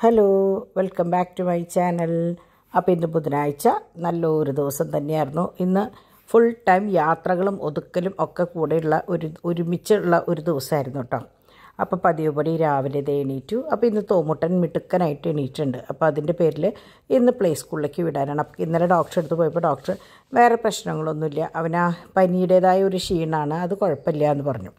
hello welcome back to my channel അപ്പോൾ ഇന്ന് ബുധനാഴ്ച നല്ലൊരു ദിവസം തന്നെയായിരുന്നു ഇന്ന് ഫുൾ ടൈം യാത്രകളും ഒതുക്കലും ഒക്കെ കൂടെയുള്ള ഒരു ഒരുമിച്ചുള്ള ഒരു ദിവസമായിരുന്നു കേട്ടോ അപ്പോൾ പതിവ് പടി രാവിലെ ഇത് എണീറ്റു അപ്പോൾ ഇന്ന് തോമുട്ടൻ മിടുക്കനായിട്ട് എണീറ്റുണ്ട് അപ്പോൾ അതിൻ്റെ പേരിൽ ഇന്ന് പ്ലേ സ്കൂളിലേക്ക് വിടാനാണ് അപ്പോൾ ഇന്നലെ ഡോക്ടറെ അടുത്ത് പോയപ്പോൾ ഡോക്ടർ വേറെ പ്രശ്നങ്ങളൊന്നുമില്ല അവനാ പനിയുടേതായ ഒരു ക്ഷീണമാണ് അത് കുഴപ്പമില്ല എന്ന് പറഞ്ഞു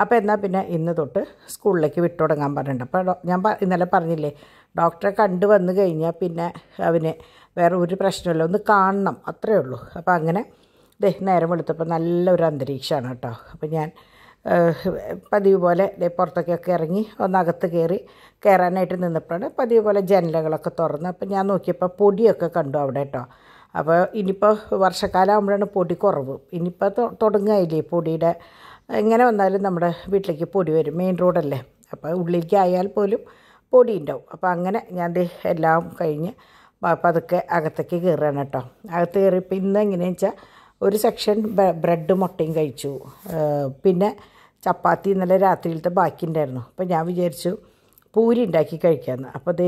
അപ്പോൾ എന്നാൽ പിന്നെ ഇന്ന് തൊട്ട് സ്കൂളിലേക്ക് വിട്ടു തുടങ്ങാൻ പറഞ്ഞിട്ടുണ്ട് അപ്പോൾ ഞാൻ ഇന്നലെ പറഞ്ഞില്ലേ ഡോക്ടറെ കണ്ടു വന്നു കഴിഞ്ഞാൽ പിന്നെ അവന് വേറെ ഒരു പ്രശ്നമില്ല ഒന്ന് കാണണം അത്രയേ ഉള്ളൂ അപ്പോൾ അങ്ങനെ ദേ നേരം വെളുത്തപ്പോൾ നല്ലൊരു അന്തരീക്ഷമാണ് കേട്ടോ അപ്പോൾ ഞാൻ പതിവ് പോലെ പുറത്തൊക്കെയൊക്കെ ഇറങ്ങി ഒന്നകത്ത് കയറി കയറാനായിട്ട് നിന്നപ്പോഴാണ് പതിവ് പോലെ ജനലുകളൊക്കെ തുറന്ന് അപ്പോൾ ഞാൻ നോക്കിയപ്പോൾ പൊടിയൊക്കെ കണ്ടു അവിടെ കേട്ടോ അപ്പോൾ ഇനിയിപ്പോൾ വർഷക്കാലം ആകുമ്പോഴാണ് പൊടി കുറവ് ഇനിയിപ്പോൾ തുടങ്ങുകയില്ലേ പൊടിയുടെ എങ്ങനെ വന്നാലും നമ്മുടെ വീട്ടിലേക്ക് പൊടി വരും മെയിൻ റോഡല്ലേ അപ്പോൾ ഉള്ളിലേക്ക് ആയാൽ പോലും പൊടി ഉണ്ടാവും അപ്പോൾ അങ്ങനെ ഞാൻ എല്ലാം കഴിഞ്ഞ് പതുക്കെ അകത്തേക്ക് കയറുകയാണ് കേട്ടോ അകത്ത് കയറിയപ്പോൾ ഇന്ന് എങ്ങനെയാണെന്ന് വെച്ചാൽ ഒരു സെക്ഷൻ ബ്രെഡ് മുട്ടയും കഴിച്ചു പിന്നെ ചപ്പാത്തി ഇന്നലെ രാത്രിയിലത്തെ ബാക്കി ഉണ്ടായിരുന്നു അപ്പോൾ ഞാൻ വിചാരിച്ചു പൂരി ഉണ്ടാക്കി കഴിക്കാമെന്ന് അപ്പോൾ അതേ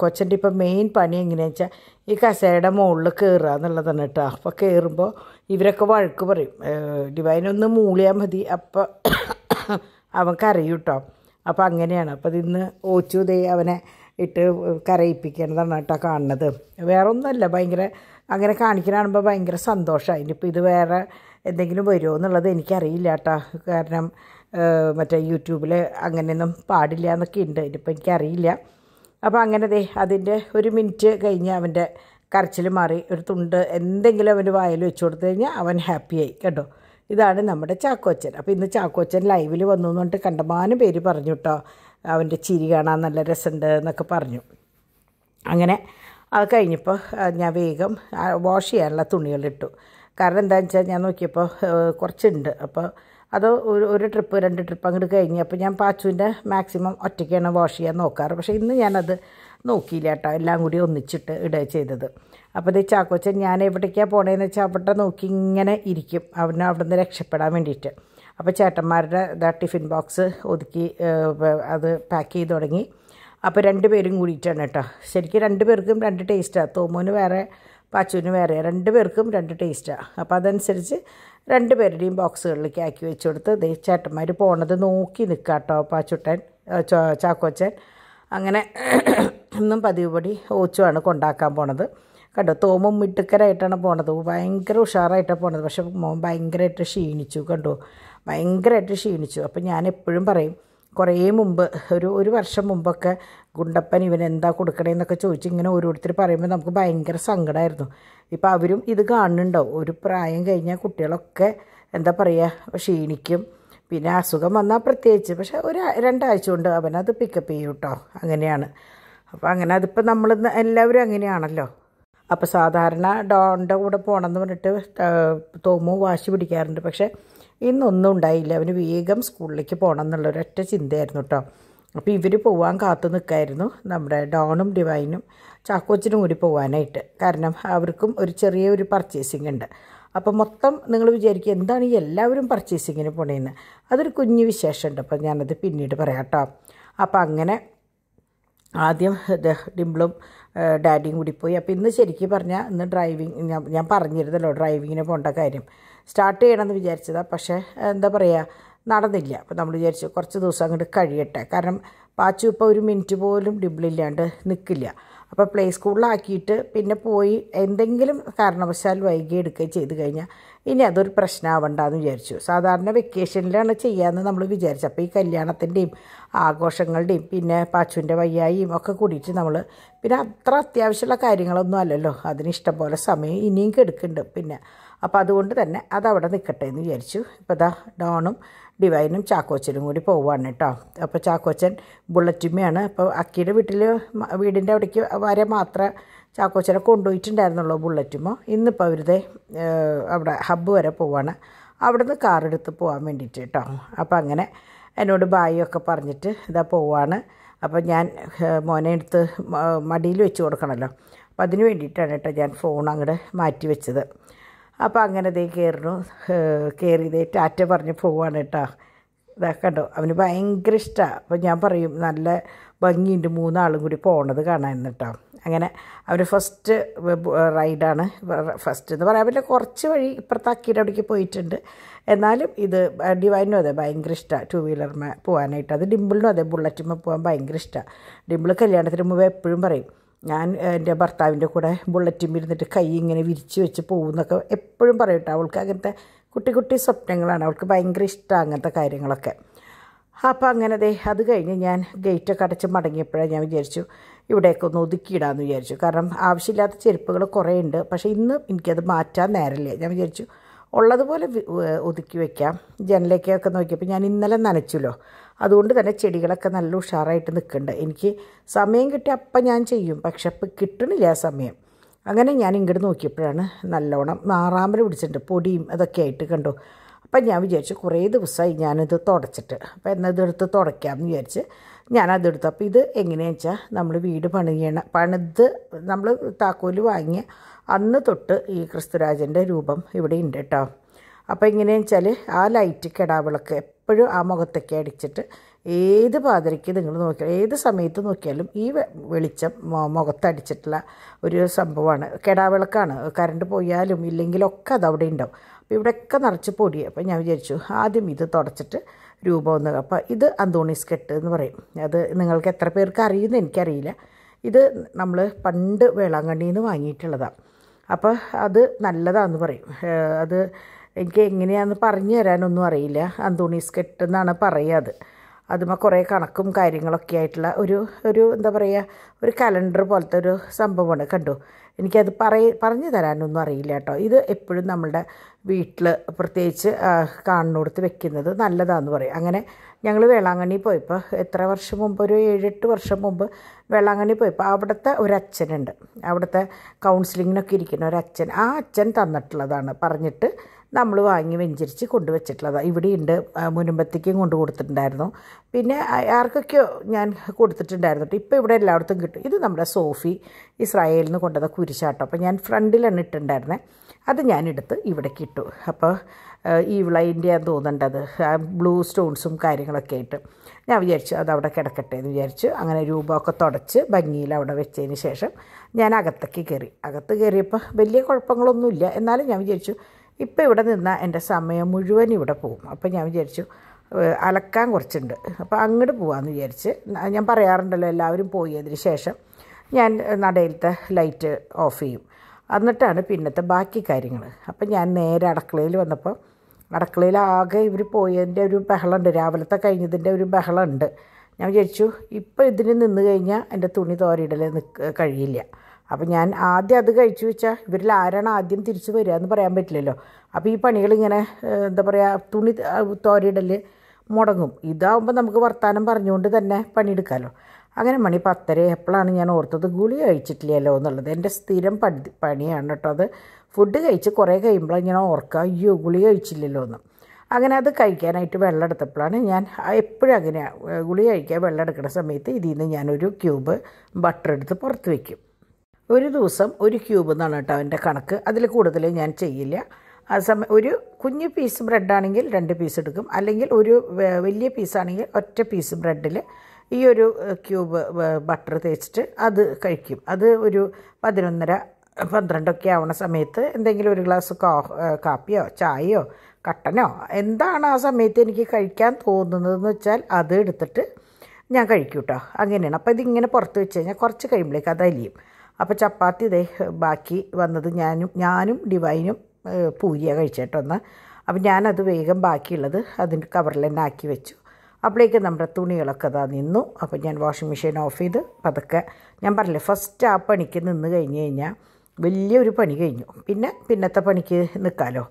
കൊച്ചൻ്റെ ഇപ്പോൾ മെയിൻ പണി എങ്ങനെയാണെന്ന് വെച്ചാൽ ഈ കസേരയുടെ മുകളിൽ കയറുക എന്നുള്ളതാണ് കേട്ടോ അപ്പോൾ കയറുമ്പോൾ ഇവരൊക്കെ വഴക്ക് പറയും ഒന്ന് മൂളിയാൽ മതി അപ്പോൾ അവൻ കരയും കേട്ടോ അപ്പോൾ അങ്ങനെയാണ് അപ്പോൾ ഇന്ന് ഓച്ചുതേ ദേ അവനെ ഇട്ട് കരയിപ്പിക്കണതാണ് കേട്ടോ കാണുന്നത് വേറെ ഒന്നുമല്ല ഭയങ്കര അങ്ങനെ കാണിക്കണ ഭയങ്കര സന്തോഷമായി ഇനിയിപ്പോൾ ഇത് വേറെ എന്തെങ്കിലും വരുമോ എന്നുള്ളത് എനിക്കറിയില്ല കേട്ടോ കാരണം മറ്റേ യൂട്യൂബിൽ അങ്ങനെയൊന്നും പാടില്ല എന്നൊക്കെ ഉണ്ട് ഇനിയിപ്പോൾ എനിക്കറിയില്ല അപ്പോൾ അങ്ങനെ ദേ അതിൻ്റെ ഒരു മിനിറ്റ് കഴിഞ്ഞ് അവൻ്റെ കരച്ചിൽ മാറി ഒരു തുണ്ട് എന്തെങ്കിലും അവൻ്റെ വായിൽ വെച്ച് കൊടുത്തു കഴിഞ്ഞാൽ അവൻ ഹാപ്പിയായി കേട്ടോ ഇതാണ് നമ്മുടെ ചാക്കോച്ചൻ അപ്പോൾ ഇന്ന് ചാക്കോച്ചൻ ലൈവിൽ വന്നു എന്നിട്ട് കണ്ടമാനം പേര് പറഞ്ഞു കേട്ടോ അവൻ്റെ ചിരി കാണാൻ നല്ല രസമുണ്ട് എന്നൊക്കെ പറഞ്ഞു അങ്ങനെ അത് കഴിഞ്ഞപ്പോൾ ഞാൻ വേഗം വാഷ് ചെയ്യാനുള്ള തുണികളിട്ടു കാരണം എന്താണെന്ന് വെച്ചാൽ ഞാൻ നോക്കിയപ്പോൾ കുറച്ചുണ്ട് അപ്പോൾ അത് ഒരു ഒരു ട്രിപ്പ് രണ്ട് ട്രിപ്പ് അങ്ങോട്ട് കഴിഞ്ഞ് അപ്പോൾ ഞാൻ പാച്ചുവിൻ്റെ മാക്സിമം ഒറ്റയ്ക്കാണ് വാഷ് ചെയ്യാൻ നോക്കാറ് പക്ഷേ ഇന്ന് ഞാനത് നോക്കിയില്ല കേട്ടോ എല്ലാം കൂടി ഒന്നിച്ചിട്ട് ഇടുക ചെയ്തത് അപ്പോൾ ഇത് ചാക്കോച്ചൻ ഞാൻ എവിടേക്കാണ് പോണേന്ന് വെച്ചാൽ അവിടെ നോക്കി ഇങ്ങനെ ഇരിക്കും അവന് അവിടെ നിന്ന് രക്ഷപ്പെടാൻ വേണ്ടിയിട്ട് അപ്പോൾ ചേട്ടന്മാരുടെ ഇതാ ടിഫിൻ ബോക്സ് ഒതുക്കി അത് പാക്ക് ചെയ്ത് തുടങ്ങി അപ്പോൾ രണ്ട് പേരും കൂടിയിട്ടാണ് കേട്ടോ ശരിക്കും രണ്ട് പേർക്കും രണ്ട് ടേസ്റ്റാണ് തോമുവിന് വേറെ പാച്ചുവിന് വേറെ രണ്ട് പേർക്കും രണ്ട് ടേസ്റ്റാണ് അപ്പോൾ അതനുസരിച്ച് രണ്ട് പേരുടെയും ബോക്സുകളിലേക്ക് ആക്കി വെച്ച് കൊടുത്ത് ദേ ചേട്ടന്മാർ പോണത് നോക്കി നിൽക്കാം കേട്ടോ പാച്ചുട്ടൻ ചാക്കോച്ചൻ അങ്ങനെ ഇന്നും പതിവ് പടി ഓച്ചുമാണ് കൊണ്ടാക്കാൻ പോണത് കണ്ടോ തോമും മിട്ടുക്കരായിട്ടാണ് പോണത് ഭയങ്കര ഉഷാറായിട്ടാണ് പോണത് പക്ഷെ മോൻ ഭയങ്കരമായിട്ട് ക്ഷീണിച്ചു കണ്ടോ ഭയങ്കരമായിട്ട് ക്ഷീണിച്ചു അപ്പോൾ ഞാൻ എപ്പോഴും പറയും കുറേ മുമ്പ് ഒരു ഒരു വർഷം മുമ്പൊക്കെ ഗുണ്ടപ്പൻ ഇവൻ എന്താ കൊടുക്കണേന്നൊക്കെ ചോദിച്ച് ഇങ്ങനെ ഓരോരുത്തർ പറയുമ്പോൾ നമുക്ക് ഭയങ്കര സങ്കടമായിരുന്നു ഇപ്പം അവരും ഇത് കാണുന്നുണ്ടാവും ഒരു പ്രായം കഴിഞ്ഞാൽ കുട്ടികളൊക്കെ എന്താ പറയുക ക്ഷീണിക്കും പിന്നെ അസുഖം വന്നാൽ പ്രത്യേകിച്ച് പക്ഷേ ഒരു രണ്ടാഴ്ച കൊണ്ട് അവനത് പിക്കപ്പ് ചെയ്യും കേട്ടോ അങ്ങനെയാണ് അപ്പോൾ അങ്ങനെ അതിപ്പോൾ നമ്മൾ എല്ലാവരും അങ്ങനെയാണല്ലോ അപ്പോൾ സാധാരണ ഡോണിൻ്റെ കൂടെ പോകണമെന്ന് പറഞ്ഞിട്ട് തോമു വാശി പിടിക്കാറുണ്ട് പക്ഷേ ഇന്നൊന്നും ഉണ്ടായില്ല അവന് വേഗം സ്കൂളിലേക്ക് പോകണം എന്നുള്ളൊരൊറ്റ ചിന്തയായിരുന്നു കേട്ടോ അപ്പോൾ ഇവർ പോവാൻ കാത്തു നിൽക്കായിരുന്നു നമ്മുടെ ഡോണും ഡിവൈനും ചാക്കോച്ചിനും കൂടി പോവാനായിട്ട് കാരണം അവർക്കും ഒരു ചെറിയ ഒരു പർച്ചേസിങ് ഉണ്ട് അപ്പോൾ മൊത്തം നിങ്ങൾ വിചാരിക്കുക എന്താണ് ഈ എല്ലാവരും പർച്ചേസിങ്ങിന് പോണേന്ന് അതൊരു കുഞ്ഞു വിശേഷമുണ്ട് അപ്പോൾ ഞാനത് പിന്നീട് പറയാം കേട്ടോ അപ്പോൾ അങ്ങനെ ആദ്യം ഡിംബിളും ഡാഡിയും കൂടി പോയി അപ്പോൾ ഇന്ന് ശരിക്കും പറഞ്ഞാൽ ഇന്ന് ഡ്രൈവിങ് ഞാൻ ഞാൻ പറഞ്ഞിരുന്നല്ലോ ഡ്രൈവിങ്ങിന് പോകേണ്ട കാര്യം സ്റ്റാർട്ട് ചെയ്യണമെന്ന് വിചാരിച്ചതാണ് പക്ഷേ എന്താ പറയുക നടന്നില്ല അപ്പോൾ നമ്മൾ വിചാരിച്ചു കുറച്ച് ദിവസം അങ്ങോട്ട് കഴിയട്ടെ കാരണം പാച്ചു ഇപ്പോൾ ഒരു മിനിറ്റ് പോലും ഡിബിളില്ലാണ്ട് നിൽക്കില്ല അപ്പോൾ പ്ലേ സ്കൂളിലാക്കിയിട്ട് പിന്നെ പോയി എന്തെങ്കിലും കാരണവശാൽ വൈകി എടുക്കുകയും ചെയ്ത് കഴിഞ്ഞാൽ ഇനി അതൊരു പ്രശ്നമാവണ്ട എന്ന് വിചാരിച്ചു സാധാരണ വെക്കേഷനിലാണ് ചെയ്യാമെന്ന് നമ്മൾ വിചാരിച്ചു അപ്പോൾ ഈ കല്യാണത്തിൻ്റെയും ആഘോഷങ്ങളുടെയും പിന്നെ പാച്ചുവിൻ്റെ വയ്യായിയും ഒക്കെ കൂടിയിട്ട് നമ്മൾ പിന്നെ അത്ര അത്യാവശ്യമുള്ള കാര്യങ്ങളൊന്നും അല്ലല്ലോ അതിന് ഇഷ്ടംപോലെ സമയം ഇനിയും കെടുക്കുന്നുണ്ട് പിന്നെ അപ്പോൾ അതുകൊണ്ട് തന്നെ അതവിടെ നിൽക്കട്ടെ എന്ന് വിചാരിച്ചു ഇപ്പോൾ ദാ ഡോണും ഡിവൈനും ചാക്കോച്ചനും കൂടി പോവുകയാണ് കേട്ടോ അപ്പോൾ ചാക്കോച്ചൻ ബുള്ളറ്റുമ്മയാണ് അപ്പോൾ അക്കിയുടെ വീട്ടിൽ വീടിൻ്റെ അവിടേക്ക് വരെ മാത്രം ചാക്കോച്ചനെ കൊണ്ടുപോയിട്ടുണ്ടായിരുന്നുള്ളൂ ബുള്ളറ്റുമോ ഇന്നിപ്പോൾ അവരുടെ അവിടെ ഹബ്ബ് വരെ പോവാണ് അവിടെ നിന്ന് കാറെടുത്ത് പോകാൻ വേണ്ടിയിട്ട് കേട്ടോ അപ്പോൾ അങ്ങനെ എന്നോട് ബായിയൊക്കെ പറഞ്ഞിട്ട് ഇതാ പോവാണ് അപ്പോൾ ഞാൻ മോനെ എടുത്ത് മടിയിൽ വെച്ച് കൊടുക്കണമല്ലോ അപ്പോൾ അതിന് വേണ്ടിയിട്ടാണ് കേട്ടോ ഞാൻ ഫോൺ അങ്ങോട്ട് മാറ്റി വെച്ചത് അപ്പോൾ അങ്ങനെ ഇതേ കയറുന്നു കയറി ദേ ടാറ്റ പറഞ്ഞ് പോവാണ് കേട്ടോ ഇതാ കണ്ടോ അവന് ഭയങ്കര ഇഷ്ടമാണ് അപ്പോൾ ഞാൻ പറയും നല്ല ഭംഗിയുണ്ട് മൂന്നാളും കൂടി പോകണത് കാണാൻ കേട്ടോ അങ്ങനെ അവർ ഫസ്റ്റ് റൈഡാണ് ഫസ്റ്റ് എന്ന് പറയാൻ പറ്റില്ല കുറച്ച് വഴി ഇപ്പുറത്തെ അക്കീരവിടേക്ക് പോയിട്ടുണ്ട് എന്നാലും ഇത് ഡിവൈനും അതെ ഭയങ്കര ഇഷ്ടമാണ് ടു വീലറിന് പോകാനായിട്ട് അത് ഡിമ്പിളിനും അതെ ബുള്ളറ്റിന്മേ പോകാൻ ഭയങ്കര ഇഷ്ടമാണ് ഡിമ്പിൾ കല്യാണത്തിന് മുമ്പ് എപ്പോഴും പറയും ഞാൻ എൻ്റെ ഭർത്താവിൻ്റെ കൂടെ ബുള്ളറ്റിൻ ഇരുന്നിട്ട് കൈ ഇങ്ങനെ വിരിച്ച് വെച്ച് പോകുന്നൊക്കെ എപ്പോഴും കേട്ടോ അവൾക്ക് അങ്ങനത്തെ കുട്ടി കുട്ടി സ്വപ്നങ്ങളാണ് അവൾക്ക് ഭയങ്കര ഇഷ്ടമാണ് അങ്ങനത്തെ കാര്യങ്ങളൊക്കെ അപ്പോൾ അങ്ങനെ ദേ അത് കഴിഞ്ഞ് ഞാൻ ഗേറ്റൊക്കെ അടച്ച് മടങ്ങിയപ്പോഴാണ് ഞാൻ വിചാരിച്ചു ഇവിടെയൊക്കെ ഒന്ന് ഒതുക്കിയിടാമെന്ന് വിചാരിച്ചു കാരണം ആവശ്യമില്ലാത്ത ചെരുപ്പുകൾ കുറേ ഉണ്ട് പക്ഷേ ഇന്ന് എനിക്കത് മാറ്റാൻ നേരമില്ല ഞാൻ വിചാരിച്ചു ഉള്ളതുപോലെ ഒതുക്കി വയ്ക്കാം ജനലേക്കൊക്കെ നോക്കിയപ്പോൾ ഞാൻ ഇന്നലെ നനച്ചല്ലോ അതുകൊണ്ട് തന്നെ ചെടികളൊക്കെ നല്ല ഉഷാറായിട്ട് നിൽക്കുന്നുണ്ട് എനിക്ക് സമയം കിട്ടിയ അപ്പം ഞാൻ ചെയ്യും പക്ഷെ അപ്പം കിട്ടണില്ല ആ സമയം അങ്ങനെ ഞാൻ ഇങ്ങോട്ട് നോക്കിയപ്പോഴാണ് നല്ലോണം നാറാമ്പല പിടിച്ചിട്ടുണ്ട് പൊടിയും അതൊക്കെ ആയിട്ട് കണ്ടു അപ്പം ഞാൻ വിചാരിച്ചു കുറേ ദിവസമായി ഞാനിത് തുടച്ചിട്ട് അപ്പോൾ എന്നത് എടുത്ത് തുടയ്ക്കാമെന്ന് വിചാരിച്ച് ഞാനതെടുത്തു അപ്പോൾ ഇത് എങ്ങനെയാണെന്ന് വെച്ചാൽ നമ്മൾ വീട് പണിയണ പണിത് നമ്മൾ താക്കോല് വാങ്ങിയ അന്ന് തൊട്ട് ഈ ക്രിസ്തുരാജൻ്റെ രൂപം ഇവിടെ ഉണ്ട് കേട്ടോ അപ്പോൾ എങ്ങനെയാണെന്ന് വെച്ചാൽ ആ ലൈറ്റ് കെടാവിളക്ക് എപ്പോഴും ആ മുഖത്തൊക്കെ അടിച്ചിട്ട് ഏത് പാതിരയ്ക്ക് നിങ്ങൾ നോക്കിയാൽ ഏത് സമയത്ത് നോക്കിയാലും ഈ വെളിച്ചം മുഖത്തടിച്ചിട്ടുള്ള ഒരു സംഭവമാണ് കെടാവിളക്കാണ് കറണ്ട് പോയാലും ഇല്ലെങ്കിലൊക്കെ അതവിടെ ഉണ്ടാവും അപ്പോൾ ഇവിടെയൊക്കെ നിറച്ച് പൊടി അപ്പോൾ ഞാൻ വിചാരിച്ചു ആദ്യം ഇത് തുടച്ചിട്ട് രൂപമെന്ന് അപ്പോൾ ഇത് അന്തോണീസ് കെട്ട് എന്ന് പറയും അത് നിങ്ങൾക്ക് എത്ര പേർക്ക് അറിയുന്നു എനിക്കറിയില്ല ഇത് നമ്മൾ പണ്ട് വേളാങ്കണ്ണിയിൽ നിന്ന് വാങ്ങിയിട്ടുള്ളതാണ് അപ്പോൾ അത് നല്ലതാണെന്ന് പറയും അത് എനിക്ക് എങ്ങനെയാണെന്ന് പറഞ്ഞു തരാനൊന്നും അറിയില്ല അന്തോണീസ് കെട്ട് എന്നാണ് പറയുക അതുമ്പോൾ കുറേ കണക്കും കാര്യങ്ങളൊക്കെ ആയിട്ടുള്ള ഒരു ഒരു എന്താ പറയുക ഒരു കലണ്ടർ പോലത്തെ ഒരു സംഭവമാണ് കണ്ടു എനിക്കത് പറയ പറഞ്ഞു തരാനൊന്നും അറിയില്ല കേട്ടോ ഇത് എപ്പോഴും നമ്മളുടെ വീട്ടിൽ പ്രത്യേകിച്ച് കാണുന്നിടത്ത് വെക്കുന്നത് നല്ലതാണെന്ന് പറയും അങ്ങനെ ഞങ്ങൾ വേളാങ്കണ്ണി പോയപ്പോൾ എത്ര വർഷം മുമ്പ് ഒരു ഏഴെട്ട് വർഷം മുമ്പ് വേളാങ്കണ്ണി പോയപ്പോൾ അവിടുത്തെ അച്ഛനുണ്ട് അവിടുത്തെ കൗൺസിലിങ്ങിനൊക്കെ ഇരിക്കുന്ന ഒരു അച്ഛൻ ആ അച്ഛൻ തന്നിട്ടുള്ളതാണ് പറഞ്ഞിട്ട് നമ്മൾ വാങ്ങി വെഞ്ചരിച്ച് കൊണ്ടുവച്ചിട്ടുള്ളതാണ് ഇവിടെയുണ്ട് മുനമ്പത്തേക്കും കൊണ്ടു കൊടുത്തിട്ടുണ്ടായിരുന്നു പിന്നെ ആർക്കൊക്കെയോ ഞാൻ കൊടുത്തിട്ടുണ്ടായിരുന്നു ഇപ്പോൾ ഇവിടെ എല്ലായിടത്തും കിട്ടും ഇത് നമ്മുടെ സോഫി ഇസ്രായേലിൽ നിന്ന് കൊണ്ടുവന്ന കുരിശാട്ടം അപ്പോൾ ഞാൻ ഫ്രണ്ടിലാണ് ഇട്ടുണ്ടായിരുന്നത് അത് ഞാനെടുത്ത് ഇവിടെ കിട്ടു അപ്പോൾ ഈ വിളയിൻ്റെയാണ് തോന്നേണ്ടത് ബ്ലൂ സ്റ്റോൺസും കാര്യങ്ങളൊക്കെ ആയിട്ട് ഞാൻ വിചാരിച്ചു അത് അവിടെ കിടക്കട്ടെ എന്ന് വിചാരിച്ചു അങ്ങനെ രൂപമൊക്കെ തുടച്ച് ഭംഗിയിൽ അവിടെ വെച്ചതിന് ശേഷം ഞാൻ അകത്തേക്ക് കയറി അകത്ത് കയറിയപ്പോൾ വലിയ കുഴപ്പങ്ങളൊന്നുമില്ല എന്നാലും ഞാൻ വിചാരിച്ചു ഇപ്പോൾ ഇവിടെ നിന്നാൽ എൻ്റെ സമയം മുഴുവൻ ഇവിടെ പോകും അപ്പോൾ ഞാൻ വിചാരിച്ചു അലക്കാൻ കുറച്ചുണ്ട് അപ്പോൾ അങ്ങോട്ട് പോകാമെന്ന് വിചാരിച്ച് ഞാൻ പറയാറുണ്ടല്ലോ എല്ലാവരും പോയതിന് ശേഷം ഞാൻ നടയിലത്തെ ലൈറ്റ് ഓഫ് ചെയ്യും എന്നിട്ടാണ് പിന്നത്തെ ബാക്കി കാര്യങ്ങൾ അപ്പം ഞാൻ നേരെ അടുക്കളയിൽ വന്നപ്പോൾ അടുക്കളയിൽ ആകെ ഇവർ പോയതിൻ്റെ ഒരു ബഹളമുണ്ട് രാവിലത്തെ കഴിഞ്ഞതിൻ്റെ ഒരു ബഹളമുണ്ട് ഞാൻ വിചാരിച്ചു ഇപ്പോൾ ഇതിന് നിന്ന് കഴിഞ്ഞാൽ എൻ്റെ തുണി തോരയിടൽ നിൽക്ക കഴിയില്ല അപ്പോൾ ഞാൻ ആദ്യം അത് കഴിച്ചു വെച്ചാൽ ഇവരിൽ ആരാണ് ആദ്യം തിരിച്ചു വരിക എന്ന് പറയാൻ പറ്റില്ലല്ലോ അപ്പോൾ ഈ പണികൾ ഇങ്ങനെ എന്താ പറയുക തുണി തോരയിടൽ മുടങ്ങും ഇതാവുമ്പോൾ നമുക്ക് വർത്തമാനം പറഞ്ഞുകൊണ്ട് തന്നെ പണിയെടുക്കാമല്ലോ അങ്ങനെ മണി പത്തര എപ്പോഴാണ് ഞാൻ ഓർത്തത് ഗുളി കഴിച്ചിട്ടില്ലല്ലോ എന്നുള്ളത് എൻ്റെ സ്ഥിരം പടി പണിയാണ് കേട്ടോ അത് ഫുഡ് കഴിച്ച് കുറേ കഴിയുമ്പോഴാണ് ഞാൻ ഓർക്കുക അയ്യോ ഗുളി കഴിച്ചില്ലല്ലോ എന്ന് അങ്ങനെ അത് കഴിക്കാനായിട്ട് വെള്ളം എടുത്തപ്പോഴാണ് ഞാൻ എപ്പോഴും അങ്ങനെ ഗുളി കഴിക്കാൻ വെള്ളം എടുക്കുന്ന സമയത്ത് ഇതിൽ നിന്ന് ഞാനൊരു ക്യൂബ് ബട്ടർ എടുത്ത് പുറത്ത് വയ്ക്കും ഒരു ദിവസം ഒരു ക്യൂബ് എന്നാണ് കേട്ടോ എൻ്റെ കണക്ക് അതിൽ കൂടുതൽ ഞാൻ ചെയ്യില്ല ആ സമയം ഒരു കുഞ്ഞു പീസ് ബ്രെഡാണെങ്കിൽ രണ്ട് പീസ് എടുക്കും അല്ലെങ്കിൽ ഒരു വലിയ പീസാണെങ്കിൽ ഒറ്റ പീസ് ബ്രെഡിൽ ഈ ഒരു ക്യൂബ് ബട്ടർ തേച്ചിട്ട് അത് കഴിക്കും അത് ഒരു പതിനൊന്നര പന്ത്രണ്ടൊക്കെ ആവുന്ന സമയത്ത് എന്തെങ്കിലും ഒരു ഗ്ലാസ് കാപ്പിയോ ചായയോ കട്ടനോ എന്താണ് ആ സമയത്ത് എനിക്ക് കഴിക്കാൻ തോന്നുന്നതെന്ന് വെച്ചാൽ അത് എടുത്തിട്ട് ഞാൻ കഴിക്കും കേട്ടോ അങ്ങനെയാണ് അപ്പോൾ ഇതിങ്ങനെ പുറത്ത് വെച്ച് കഴിഞ്ഞാൽ കുറച്ച് കഴിയുമ്പോഴേക്ക് അത് അലിയും അപ്പോൾ ചപ്പാത്തി ഇതേ ബാക്കി വന്നത് ഞാനും ഞാനും ഡിവൈനും പൂരിയാണ് കഴിച്ചേട്ടൊന്ന് അപ്പോൾ ഞാനത് വേഗം ബാക്കിയുള്ളത് അതിൻ്റെ കവറിൽ തന്നെ ആക്കി വെച്ചു അപ്പോഴേക്ക് നമ്മുടെ തുണികളൊക്കെ ഇതാ നിന്നു അപ്പോൾ ഞാൻ വാഷിംഗ് മെഷീൻ ഓഫ് ചെയ്ത് പതുക്കെ ഞാൻ പറഞ്ഞില്ലേ ഫസ്റ്റ് ആ പണിക്ക് നിന്ന് കഴിഞ്ഞ് കഴിഞ്ഞാൽ വലിയൊരു പണി കഴിഞ്ഞു പിന്നെ പിന്നത്തെ പണിക്ക് നിൽക്കാമല്ലോ